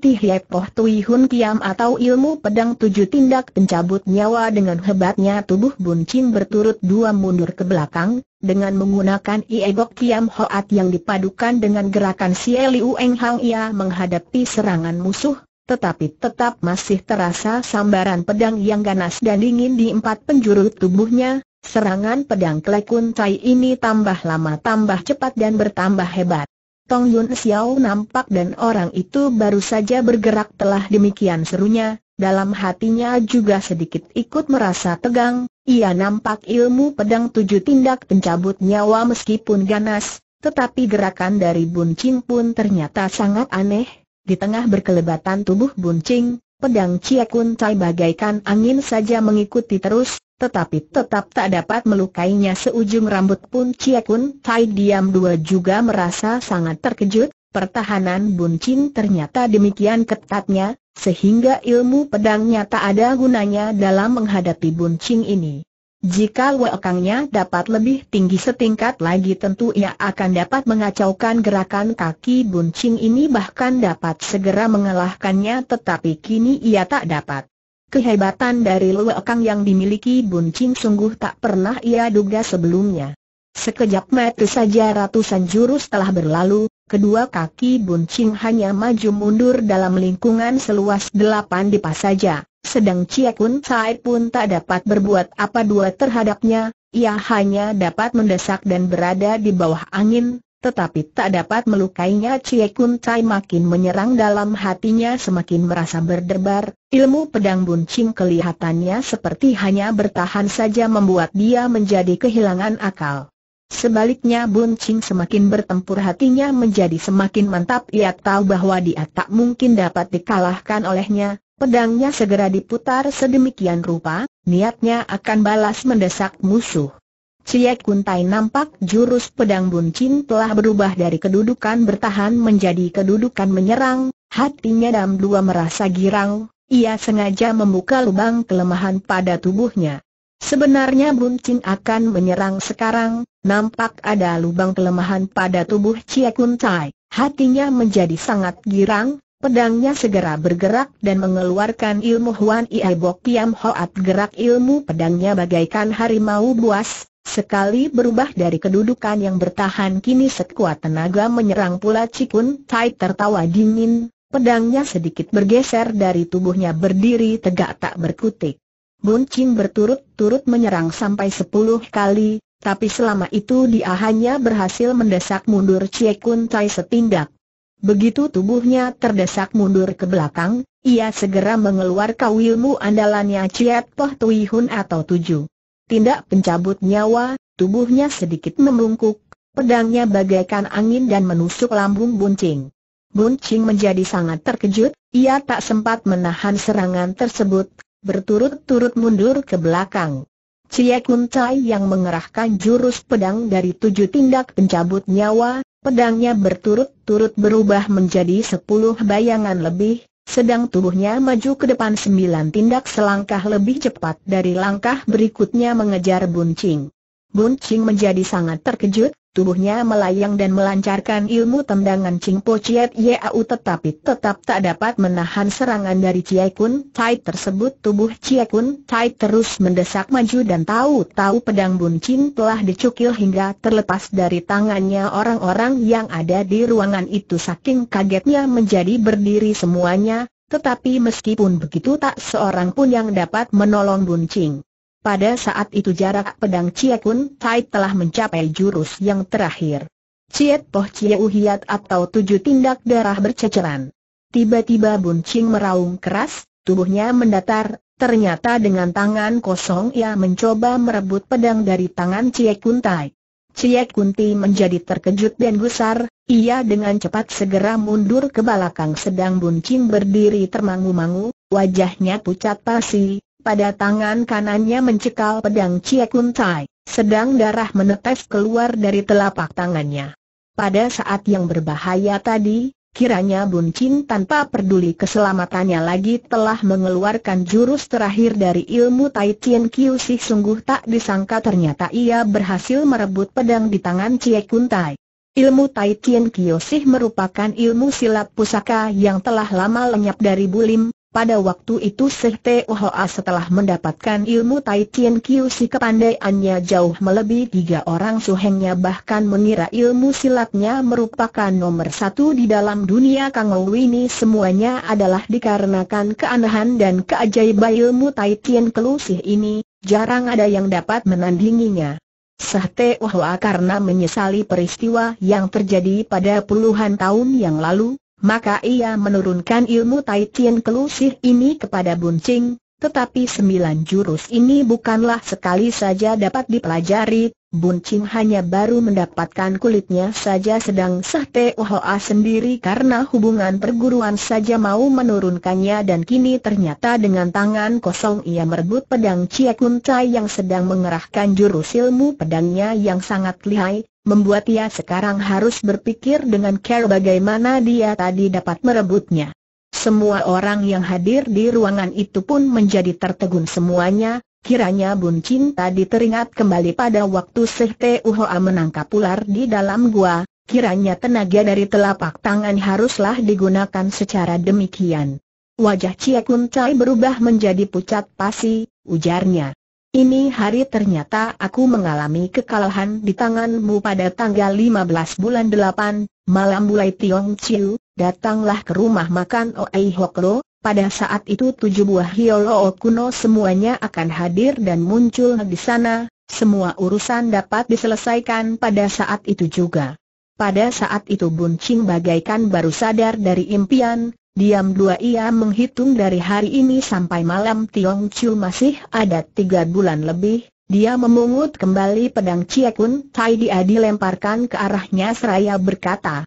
Poh Tui Hun Kiam atau ilmu pedang tujuh tindak pencabut nyawa dengan hebatnya tubuh Bun Chin berturut dua mundur ke belakang, dengan menggunakan Iegok Kiam Hoat yang dipadukan dengan gerakan Sie Liu Eng Hang ia menghadapi serangan musuh, tetapi tetap masih terasa sambaran pedang yang ganas dan dingin di empat penjuru tubuhnya. Serangan pedang Klekun Tai ini tambah lama tambah cepat dan bertambah hebat. Tong Yun Xiao nampak dan orang itu baru saja bergerak telah demikian serunya, dalam hatinya juga sedikit ikut merasa tegang, ia nampak ilmu pedang tujuh tindak pencabut nyawa meskipun ganas, tetapi gerakan dari Bun Ching pun ternyata sangat aneh, di tengah berkelebatan tubuh Bun Ching, pedang Cia Kun Chai bagaikan angin saja mengikuti terus, tetapi tetap tak dapat melukainya seujung rambut pun Cie Kun Tai Diam Dua juga merasa sangat terkejut, pertahanan Bun Chin ternyata demikian ketatnya, sehingga ilmu pedangnya tak ada gunanya dalam menghadapi Bun Chin ini. Jika wakangnya dapat lebih tinggi setingkat lagi tentu ia akan dapat mengacaukan gerakan kaki buncing ini bahkan dapat segera mengalahkannya tetapi kini ia tak dapat. Kehebatan dari Luekang yang dimiliki Bun Ching sungguh tak pernah ia duga sebelumnya. Sekejap mata saja ratusan jurus telah berlalu, kedua kaki Bun Ching hanya maju mundur dalam lingkungan seluas delapan dipa saja, sedang cie Kun Sai pun tak dapat berbuat apa dua terhadapnya, ia hanya dapat mendesak dan berada di bawah angin, tetapi tak dapat melukainya Cie Kun Chai makin menyerang dalam hatinya semakin merasa berdebar, ilmu pedang buncim kelihatannya seperti hanya bertahan saja membuat dia menjadi kehilangan akal. Sebaliknya Bun Ching semakin bertempur hatinya menjadi semakin mantap ia tahu bahwa dia tak mungkin dapat dikalahkan olehnya, pedangnya segera diputar sedemikian rupa, niatnya akan balas mendesak musuh. Cie Kuntai nampak jurus pedang buncin telah berubah dari kedudukan bertahan menjadi kedudukan menyerang, hatinya dalam Dua merasa girang, ia sengaja membuka lubang kelemahan pada tubuhnya. Sebenarnya Buncin akan menyerang sekarang, nampak ada lubang kelemahan pada tubuh Cie Kuntai, hatinya menjadi sangat girang, pedangnya segera bergerak dan mengeluarkan ilmu Huan Iai Bok Piam Hoat gerak ilmu pedangnya bagaikan harimau buas, Sekali berubah dari kedudukan yang bertahan kini sekuat tenaga menyerang pula Cikun Tai tertawa dingin, pedangnya sedikit bergeser dari tubuhnya berdiri tegak tak berkutik. Buncing berturut-turut menyerang sampai sepuluh kali, tapi selama itu dia hanya berhasil mendesak mundur Cikun Tai setindak. Begitu tubuhnya terdesak mundur ke belakang, ia segera mengeluarkan ilmu andalannya Ciat Poh Tui Hun atau tujuh tindak pencabut nyawa, tubuhnya sedikit membungkuk, pedangnya bagaikan angin dan menusuk lambung buncing. Buncing menjadi sangat terkejut, ia tak sempat menahan serangan tersebut, berturut-turut mundur ke belakang. Cie Kun Chai yang mengerahkan jurus pedang dari tujuh tindak pencabut nyawa, pedangnya berturut-turut berubah menjadi sepuluh bayangan lebih, sedang tubuhnya maju ke depan sembilan tindak selangkah lebih cepat dari langkah berikutnya mengejar Buncing. Buncing menjadi sangat terkejut, Tubuhnya melayang dan melancarkan ilmu tendangan Cingpo Chiat Yau tetapi tetap tak dapat menahan serangan dari Chie Kun Tai tersebut tubuh Chie Kun Tai terus mendesak maju dan tahu-tahu pedang buncin telah dicukil hingga terlepas dari tangannya orang-orang yang ada di ruangan itu saking kagetnya menjadi berdiri semuanya, tetapi meskipun begitu tak seorang pun yang dapat menolong buncing. Pada saat itu jarak pedang Cie Kun Tai telah mencapai jurus yang terakhir. Cie Poh Cie Uhiat atau tujuh tindak darah berceceran. Tiba-tiba Buncing meraung keras, tubuhnya mendatar, ternyata dengan tangan kosong ia mencoba merebut pedang dari tangan Cie Kun Tai. Cie Kunti menjadi terkejut dan gusar, ia dengan cepat segera mundur ke belakang sedang Buncing berdiri termangu-mangu, wajahnya pucat pasi, pada tangan kanannya mencekal pedang Kun Tai, sedang darah menetes keluar dari telapak tangannya. Pada saat yang berbahaya tadi, kiranya Bun Chin tanpa peduli keselamatannya lagi telah mengeluarkan jurus terakhir dari ilmu Tai Chien Kiu Sih sungguh tak disangka ternyata ia berhasil merebut pedang di tangan Kun Tai. Ilmu Tai Chien Kiosih merupakan ilmu silat pusaka yang telah lama lenyap dari Bulim, pada waktu itu Sekte Hoa setelah mendapatkan ilmu Tai Tien Kiu si kepandaiannya jauh melebihi tiga orang suhengnya bahkan mengira ilmu silatnya merupakan nomor satu di dalam dunia Kang Ou ini semuanya adalah dikarenakan keanehan dan keajaiban ilmu Tai Tien Kelusih ini, jarang ada yang dapat menandinginya. Sekte Hoa karena menyesali peristiwa yang terjadi pada puluhan tahun yang lalu, maka ia menurunkan ilmu Tai Chien Kelusih ini kepada Buncing, tetapi sembilan jurus ini bukanlah sekali saja dapat dipelajari, Bun Ching hanya baru mendapatkan kulitnya saja sedang Sah oh Hoa sendiri karena hubungan perguruan saja mau menurunkannya dan kini ternyata dengan tangan kosong ia merebut pedang Chia Kun Chai yang sedang mengerahkan jurus ilmu pedangnya yang sangat lihai, membuat ia sekarang harus berpikir dengan care bagaimana dia tadi dapat merebutnya. Semua orang yang hadir di ruangan itu pun menjadi tertegun semuanya, Kiranya Bun tadi teringat kembali pada waktu Seh Te Uhoa menangkap ular di dalam gua, kiranya tenaga dari telapak tangan haruslah digunakan secara demikian. Wajah Chia Kun Chai berubah menjadi pucat pasi, ujarnya. Ini hari ternyata aku mengalami kekalahan di tanganmu pada tanggal 15 bulan 8, malam mulai Tiong Chiu, datanglah ke rumah makan Oei Hok pada saat itu tujuh buah hiolo kuno semuanya akan hadir dan muncul di sana, semua urusan dapat diselesaikan pada saat itu juga. Pada saat itu Buncing bagaikan baru sadar dari impian, diam dua ia menghitung dari hari ini sampai malam Tiong Chiu masih ada tiga bulan lebih, dia memungut kembali pedang Kun Tai dia dilemparkan ke arahnya seraya berkata,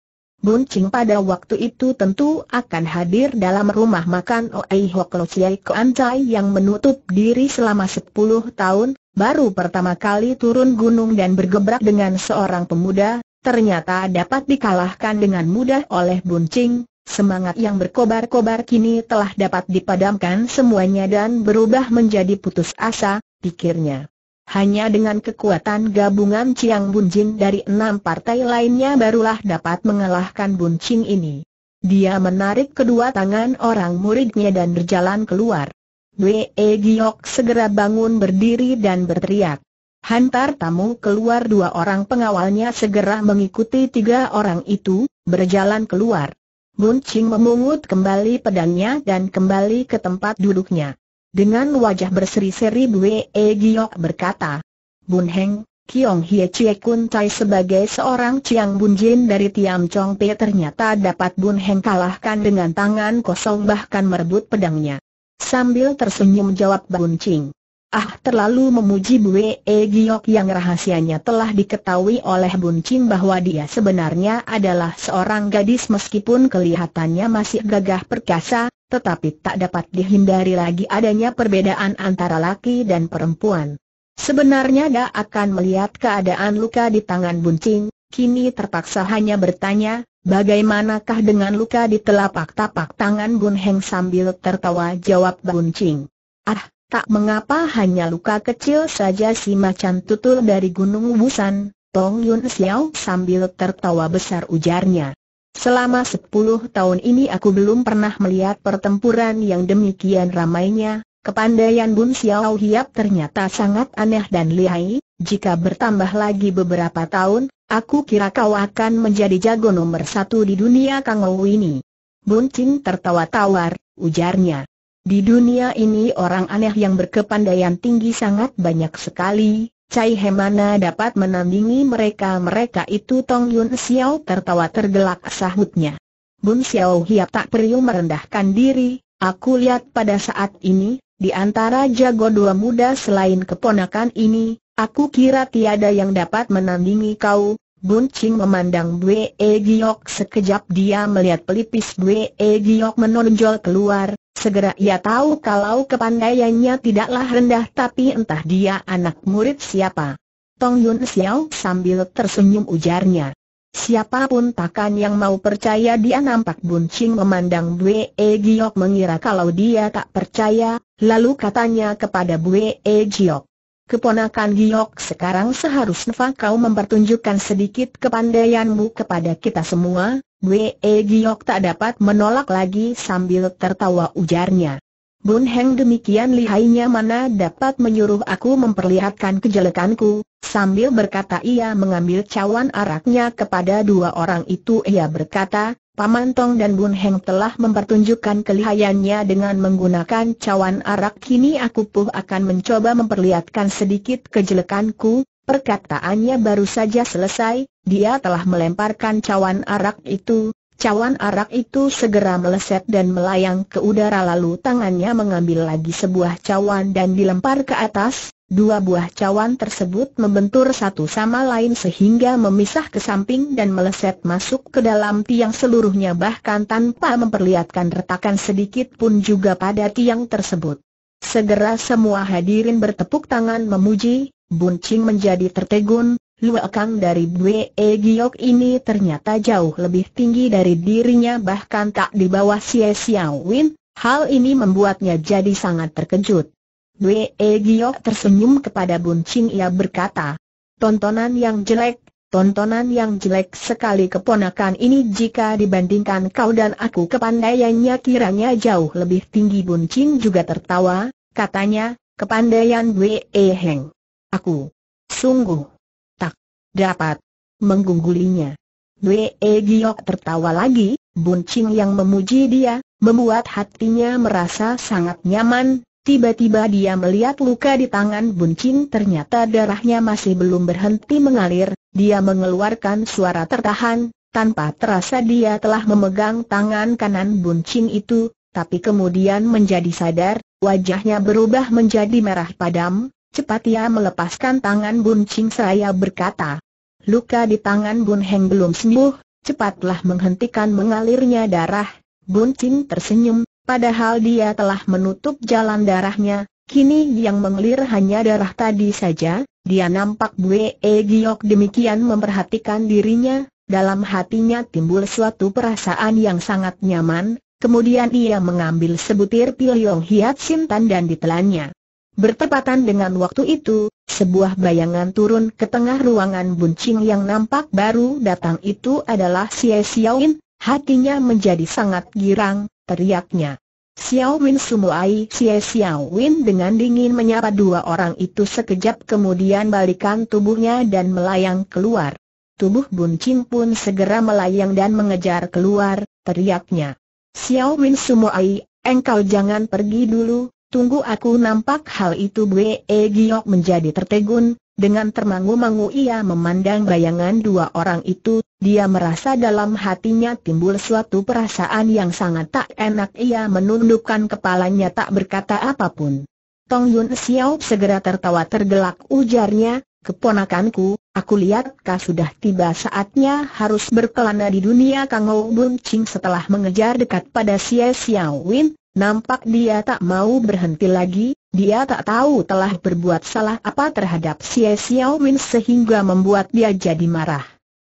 Buncing pada waktu itu tentu akan hadir dalam rumah makan Oei Hok Lo Chiai Chai yang menutup diri selama 10 tahun, baru pertama kali turun gunung dan bergebrak dengan seorang pemuda, ternyata dapat dikalahkan dengan mudah oleh Buncing, Semangat yang berkobar-kobar kini telah dapat dipadamkan semuanya dan berubah menjadi putus asa, pikirnya. Hanya dengan kekuatan gabungan Chiang Jin dari enam partai lainnya barulah dapat mengalahkan Buncing ini. Dia menarik kedua tangan orang muridnya dan berjalan keluar. Wee Giok segera bangun berdiri dan berteriak. Hantar tamu keluar dua orang pengawalnya segera mengikuti tiga orang itu, berjalan keluar. Buncing memungut kembali pedangnya dan kembali ke tempat duduknya. Dengan wajah berseri-seri Bwe e Giok berkata, Bun Heng, Kiong Hie Chie Kun Chai sebagai seorang Chiang Bun Jin dari Tiam Chong Pe ternyata dapat Bun Heng kalahkan dengan tangan kosong bahkan merebut pedangnya. Sambil tersenyum jawab Bun Ching. Ah terlalu memuji Bwe e Giok yang rahasianya telah diketahui oleh Bun Ching bahwa dia sebenarnya adalah seorang gadis meskipun kelihatannya masih gagah perkasa, tetapi tak dapat dihindari lagi adanya perbedaan antara laki dan perempuan. Sebenarnya dia akan melihat keadaan luka di tangan Buncing, kini terpaksa hanya bertanya, bagaimanakah dengan luka di telapak-tapak tangan Bun Heng sambil tertawa jawab Buncing. Ah, tak mengapa hanya luka kecil saja si macan tutul dari Gunung Busan, Tong Yun Xiao sambil tertawa besar ujarnya. Selama sepuluh tahun ini aku belum pernah melihat pertempuran yang demikian ramainya, kepandaian Bun Xiao Hiap ternyata sangat aneh dan lihai, jika bertambah lagi beberapa tahun, aku kira kau akan menjadi jago nomor satu di dunia Kang Ou ini. Bun Qing tertawa tawar, ujarnya. Di dunia ini orang aneh yang berkepandaian tinggi sangat banyak sekali, Cai he mana dapat menandingi mereka-mereka itu Tong Yun Xiao tertawa tergelak sahutnya. Bun Xiao Hiap tak perlu merendahkan diri, aku lihat pada saat ini, di antara jago dua muda selain keponakan ini, aku kira tiada yang dapat menandingi kau, Bun Ching memandang Bwe Giok sekejap dia melihat pelipis Bwe Giok menonjol keluar, segera ia tahu kalau kepandaiannya tidaklah rendah tapi entah dia anak murid siapa. Tong Yun Xiao sambil tersenyum ujarnya. Siapapun takkan yang mau percaya dia nampak Bun Ching memandang Bwe Giok mengira kalau dia tak percaya, lalu katanya kepada Bwe Giok. Keponakan Giok sekarang seharusnya kau mempertunjukkan sedikit kepandaianmu kepada kita semua, Wee Giok tak dapat menolak lagi sambil tertawa ujarnya. Bun Heng demikian lihainya mana dapat menyuruh aku memperlihatkan kejelekanku, sambil berkata ia mengambil cawan araknya kepada dua orang itu ia berkata, Paman Tong dan Bun Heng telah mempertunjukkan kelihayannya dengan menggunakan cawan arak kini aku pun akan mencoba memperlihatkan sedikit kejelekanku, perkataannya baru saja selesai, dia telah melemparkan cawan arak itu, cawan arak itu segera meleset dan melayang ke udara lalu tangannya mengambil lagi sebuah cawan dan dilempar ke atas, Dua buah cawan tersebut membentur satu sama lain sehingga memisah ke samping dan meleset masuk ke dalam tiang seluruhnya bahkan tanpa memperlihatkan retakan sedikit pun juga pada tiang tersebut. Segera semua hadirin bertepuk tangan memuji, Buncing menjadi tertegun, Luakang dari Bwe e Giok ini ternyata jauh lebih tinggi dari dirinya bahkan tak di bawah Sia Sia Win, hal ini membuatnya jadi sangat terkejut. Wee Gio tersenyum kepada Buncing ia berkata, Tontonan yang jelek, tontonan yang jelek sekali keponakan ini jika dibandingkan kau dan aku kepandaiannya kiranya jauh lebih tinggi Buncing juga tertawa, katanya, kepandaian Wee Heng. Aku sungguh tak dapat menggunggulinya. Wee Giok tertawa lagi, Buncing yang memuji dia, membuat hatinya merasa sangat nyaman, Tiba-tiba dia melihat luka di tangan Buncin ternyata darahnya masih belum berhenti mengalir, dia mengeluarkan suara tertahan, tanpa terasa dia telah memegang tangan kanan Buncin itu, tapi kemudian menjadi sadar, wajahnya berubah menjadi merah padam, cepat ia melepaskan tangan Buncin seraya berkata, Luka di tangan Bun Heng belum sembuh, cepatlah menghentikan mengalirnya darah, Bun tersenyum, Padahal dia telah menutup jalan darahnya, kini yang mengelir hanya darah tadi saja, dia nampak Bue e Giok demikian memperhatikan dirinya, dalam hatinya timbul suatu perasaan yang sangat nyaman, kemudian ia mengambil sebutir pil Yong Hiat Sintan dan ditelannya. Bertepatan dengan waktu itu, sebuah bayangan turun ke tengah ruangan buncing yang nampak baru datang itu adalah Xie Xiaoyin, hatinya menjadi sangat girang, teriaknya. Xiao Win Sumuai Xie Xiao Win dengan dingin menyapa dua orang itu sekejap kemudian balikan tubuhnya dan melayang keluar. Tubuh Bun Qing pun segera melayang dan mengejar keluar, teriaknya. Xiao Win Sumuai, engkau jangan pergi dulu, tunggu aku nampak hal itu Bwe Giok menjadi tertegun, dengan termangu-mangu ia memandang bayangan dua orang itu, dia merasa dalam hatinya timbul suatu perasaan yang sangat tak enak ia menundukkan kepalanya tak berkata apapun. Tong Yun Xiao segera tertawa tergelak ujarnya, keponakanku, aku lihat kau sudah tiba saatnya harus berkelana di dunia Kang Bun Ching setelah mengejar dekat pada Xie Xiao Win, Nampak dia tak mau berhenti lagi, dia tak tahu telah berbuat salah apa terhadap Xiao Win sehingga membuat dia jadi marah.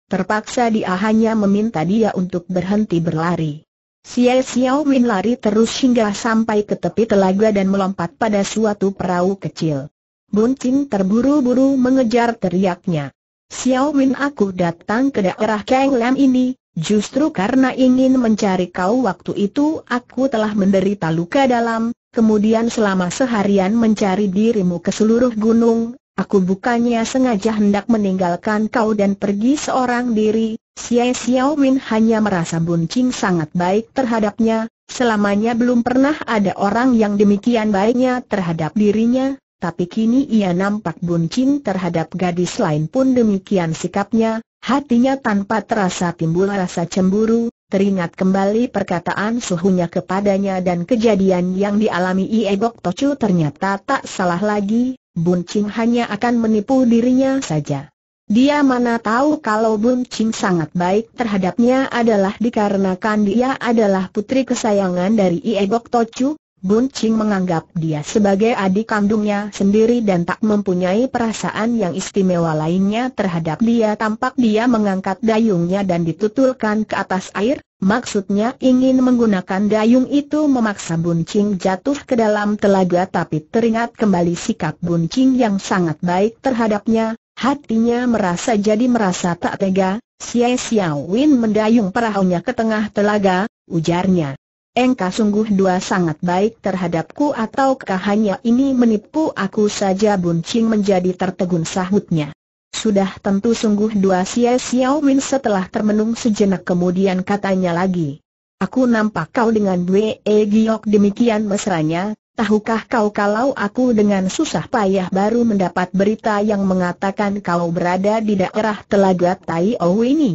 Terpaksa dia hanya meminta dia untuk berhenti berlari. Xiao Win lari terus hingga sampai ke tepi telaga dan melompat pada suatu perahu kecil. Qing terburu-buru mengejar teriaknya. Xiao Win aku datang ke daerah Kang Lam ini, Justru karena ingin mencari kau waktu itu aku telah menderita luka dalam, kemudian selama seharian mencari dirimu ke seluruh gunung, aku bukannya sengaja hendak meninggalkan kau dan pergi seorang diri, Xie Xiaowin hanya merasa Buncing sangat baik terhadapnya, selamanya belum pernah ada orang yang demikian baiknya terhadap dirinya, tapi kini ia nampak buncing terhadap gadis lain pun demikian sikapnya, Hatinya tanpa terasa timbul rasa cemburu, teringat kembali perkataan suhunya kepadanya dan kejadian yang dialami Iegok Tocu ternyata tak salah lagi, Bun Ching hanya akan menipu dirinya saja. Dia mana tahu kalau Bun Ching sangat baik terhadapnya adalah dikarenakan dia adalah putri kesayangan dari Iegok Tocu, Bun Ching menganggap dia sebagai adik kandungnya sendiri dan tak mempunyai perasaan yang istimewa lainnya terhadap dia tampak dia mengangkat dayungnya dan ditutulkan ke atas air, maksudnya ingin menggunakan dayung itu memaksa Bun Ching jatuh ke dalam telaga tapi teringat kembali sikap Bun Ching yang sangat baik terhadapnya, hatinya merasa jadi merasa tak tega, Sia-sia, Win mendayung perahunya ke tengah telaga, ujarnya engkau sungguh dua sangat baik terhadapku ataukah hanya ini menipu aku saja buncing menjadi tertegun sahutnya. Sudah tentu sungguh dua Xie Xiao Min. setelah termenung sejenak kemudian katanya lagi. Aku nampak kau dengan Wei E Giok demikian mesranya, tahukah kau kalau aku dengan susah payah baru mendapat berita yang mengatakan kau berada di daerah Telaga Tai Owe ini?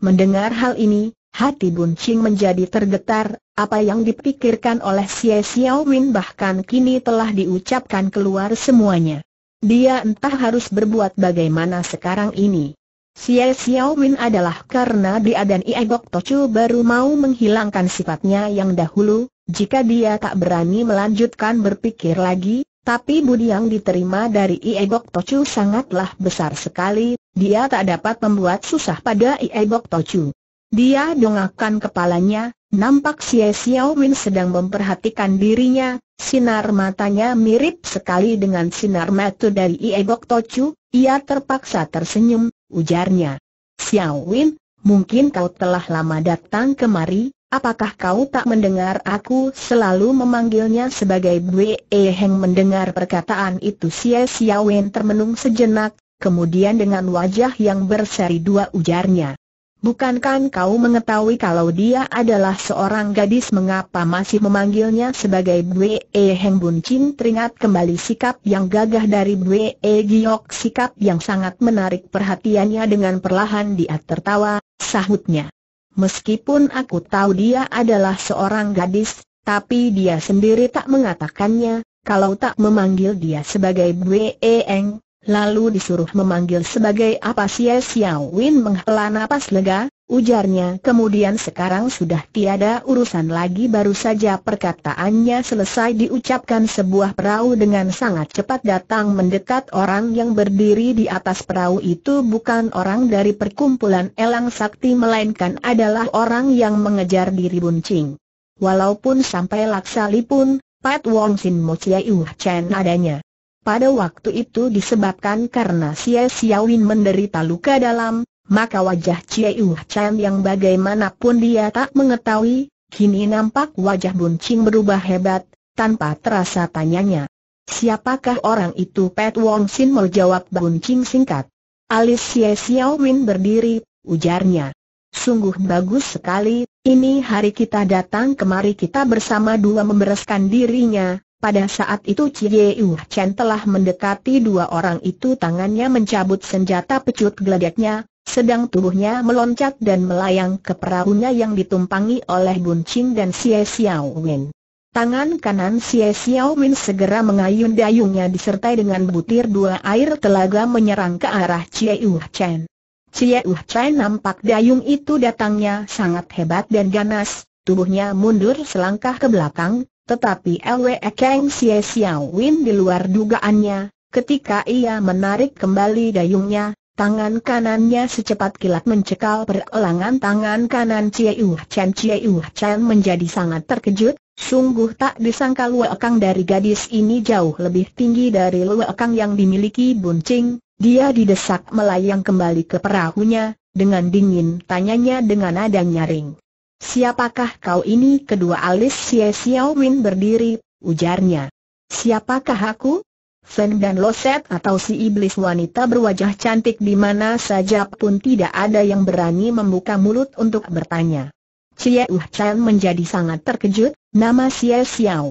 Mendengar hal ini, Hati Bun Ching menjadi tergetar, apa yang dipikirkan oleh Xie Win bahkan kini telah diucapkan keluar semuanya. Dia entah harus berbuat bagaimana sekarang ini. Xie Win adalah karena dia dan Iegok Tochu baru mau menghilangkan sifatnya yang dahulu, jika dia tak berani melanjutkan berpikir lagi, tapi budi yang diterima dari Iegok Tochu sangatlah besar sekali, dia tak dapat membuat susah pada Iegok Tochu. Dia dongakkan kepalanya, nampak Si Xiao Min sedang memperhatikan dirinya, sinar matanya mirip sekali dengan sinar mata dari Ie Tochu, ia terpaksa tersenyum, ujarnya. Xiao Min, mungkin kau telah lama datang kemari, apakah kau tak mendengar aku selalu memanggilnya sebagai Bwe Heng mendengar perkataan itu Si Xiao Min termenung sejenak, kemudian dengan wajah yang berseri dua ujarnya. Bukankah kau mengetahui kalau dia adalah seorang gadis mengapa masih memanggilnya sebagai Bwe e Heng Bun Chin teringat kembali sikap yang gagah dari Bwe e Giok sikap yang sangat menarik perhatiannya dengan perlahan dia tertawa, sahutnya. Meskipun aku tahu dia adalah seorang gadis, tapi dia sendiri tak mengatakannya, kalau tak memanggil dia sebagai Bwe e Heng lalu disuruh memanggil sebagai apa Xie Xiao Win menghela napas lega, ujarnya kemudian sekarang sudah tiada urusan lagi baru saja perkataannya selesai diucapkan sebuah perahu dengan sangat cepat datang mendekat orang yang berdiri di atas perahu itu bukan orang dari perkumpulan elang sakti melainkan adalah orang yang mengejar diri buncing. Walaupun sampai laksali pun, Pat Wong Sin Mo Yuh Chen adanya. Pada waktu itu disebabkan karena Xie Xiaowin menderita luka dalam, maka wajah Cie Yuh Chan yang bagaimanapun dia tak mengetahui, kini nampak wajah buncing berubah hebat, tanpa terasa tanyanya. Siapakah orang itu Pet Wong Sin menjawab buncing singkat. Alis Xie Xiaowin berdiri, ujarnya. Sungguh bagus sekali, ini hari kita datang kemari kita bersama dua membereskan dirinya, pada saat itu Cie Yu Chen telah mendekati dua orang itu tangannya mencabut senjata pecut geladaknya, sedang tubuhnya meloncat dan melayang ke perahunya yang ditumpangi oleh Bun Qing dan Xie Xiao Wen. Tangan kanan Xie Xiao Wen segera mengayun dayungnya disertai dengan butir dua air telaga menyerang ke arah Cie Yu Chen. Cie Yu Chen nampak dayung itu datangnya sangat hebat dan ganas, tubuhnya mundur selangkah ke belakang, tetapi Lwe Kang Sia Xiao Win di luar dugaannya, ketika ia menarik kembali dayungnya, tangan kanannya secepat kilat mencekal perelangan tangan kanan Cie Yuh Chen Cie Yuh Chen menjadi sangat terkejut, Sungguh tak disangka Lwe Kang dari gadis ini jauh lebih tinggi dari Lwe Kang yang dimiliki Buncing. Dia didesak melayang kembali ke perahunya, dengan dingin tanyanya dengan nada nyaring. Siapakah kau ini? Kedua alis Xie Win berdiri, ujarnya. Siapakah aku? Fen dan Loset atau si iblis wanita berwajah cantik di mana saja pun tidak ada yang berani membuka mulut untuk bertanya. Cie Uh menjadi sangat terkejut, nama Xie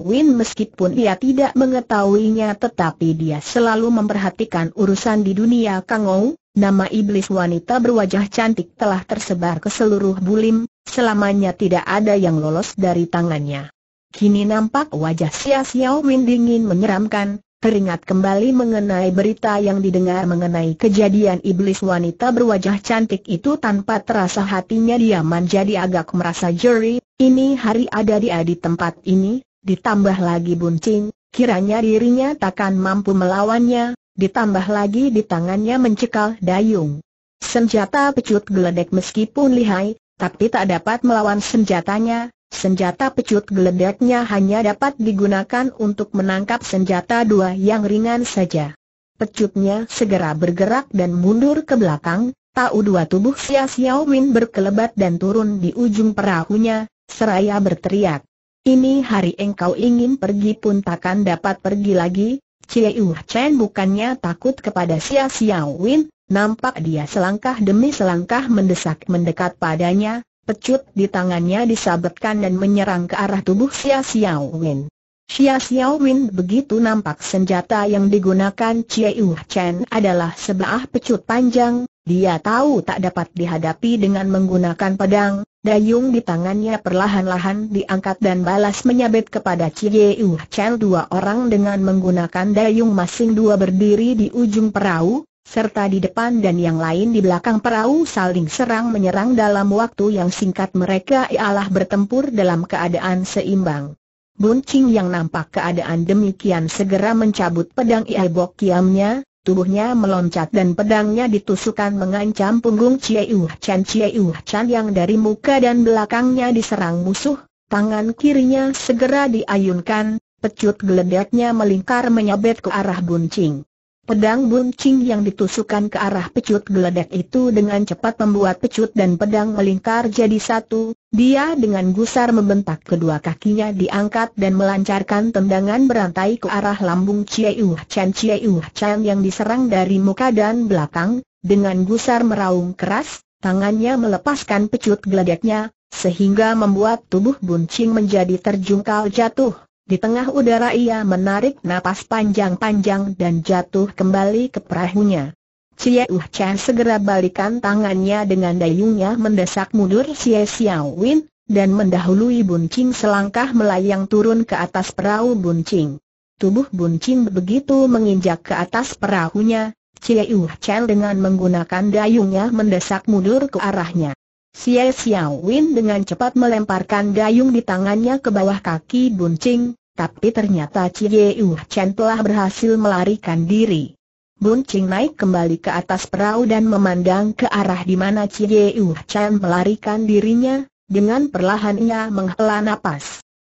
Win meskipun ia tidak mengetahuinya tetapi dia selalu memperhatikan urusan di dunia Kangou, Nama iblis wanita berwajah cantik telah tersebar ke seluruh bulim, selamanya tidak ada yang lolos dari tangannya. Kini nampak wajah sia Xiao Min dingin menyeramkan, teringat kembali mengenai berita yang didengar mengenai kejadian iblis wanita berwajah cantik itu tanpa terasa hatinya dia menjadi agak merasa jeri, ini hari ada dia di tempat ini, ditambah lagi buncing, kiranya dirinya takkan mampu melawannya, ditambah lagi di tangannya mencekal dayung. Senjata pecut geledek meskipun lihai, tapi tak dapat melawan senjatanya, senjata pecut geledeknya hanya dapat digunakan untuk menangkap senjata dua yang ringan saja. Pecutnya segera bergerak dan mundur ke belakang, tahu dua tubuh sia Xia win berkelebat dan turun di ujung perahunya, seraya berteriak. Ini hari engkau ingin pergi pun takkan dapat pergi lagi, Cie Ciu Chen bukannya takut kepada Xia Xiao Win, nampak dia selangkah demi selangkah mendesak mendekat padanya, pecut di tangannya disabetkan dan menyerang ke arah tubuh Xia Xiao Win. Xia Xiaowin begitu nampak senjata yang digunakan Cie Yu Chen adalah sebuah pecut panjang, dia tahu tak dapat dihadapi dengan menggunakan pedang, dayung di tangannya perlahan-lahan diangkat dan balas menyabet kepada Cie Yu Chen dua orang dengan menggunakan dayung masing dua berdiri di ujung perahu, serta di depan dan yang lain di belakang perahu saling serang menyerang dalam waktu yang singkat mereka ialah bertempur dalam keadaan seimbang. Buncing yang nampak keadaan demikian segera mencabut pedang Iai Bok Kiamnya, tubuhnya meloncat dan pedangnya ditusukkan mengancam punggung Uh Chan Uh Chan yang dari muka dan belakangnya diserang musuh, tangan kirinya segera diayunkan, pecut geledeknya melingkar menyabet ke arah Buncing. Pedang buncing yang ditusukkan ke arah pecut geledek itu dengan cepat membuat pecut dan pedang melingkar jadi satu, dia dengan gusar membentak kedua kakinya diangkat dan melancarkan tendangan berantai ke arah lambung Uh Chan Uh Chan yang diserang dari muka dan belakang, dengan gusar meraung keras, tangannya melepaskan pecut geledeknya, sehingga membuat tubuh buncing menjadi terjungkal jatuh. Di tengah udara ia menarik napas panjang-panjang dan jatuh kembali ke perahunya. Cie Uh Chan segera balikan tangannya dengan dayungnya mendesak mundur Cie Xiao Win, dan mendahului Qing selangkah melayang turun ke atas perahu Buncing. Tubuh Qing begitu menginjak ke atas perahunya, Cie Uh Chan dengan menggunakan dayungnya mendesak mundur ke arahnya. Xie Xiao Win dengan cepat melemparkan dayung di tangannya ke bawah kaki Buncing, tapi ternyata Cie Yu Chen telah berhasil melarikan diri. Buncing naik kembali ke atas perahu dan memandang ke arah di mana Cie Yu Chen melarikan dirinya, dengan perlahan ia menghela nafas.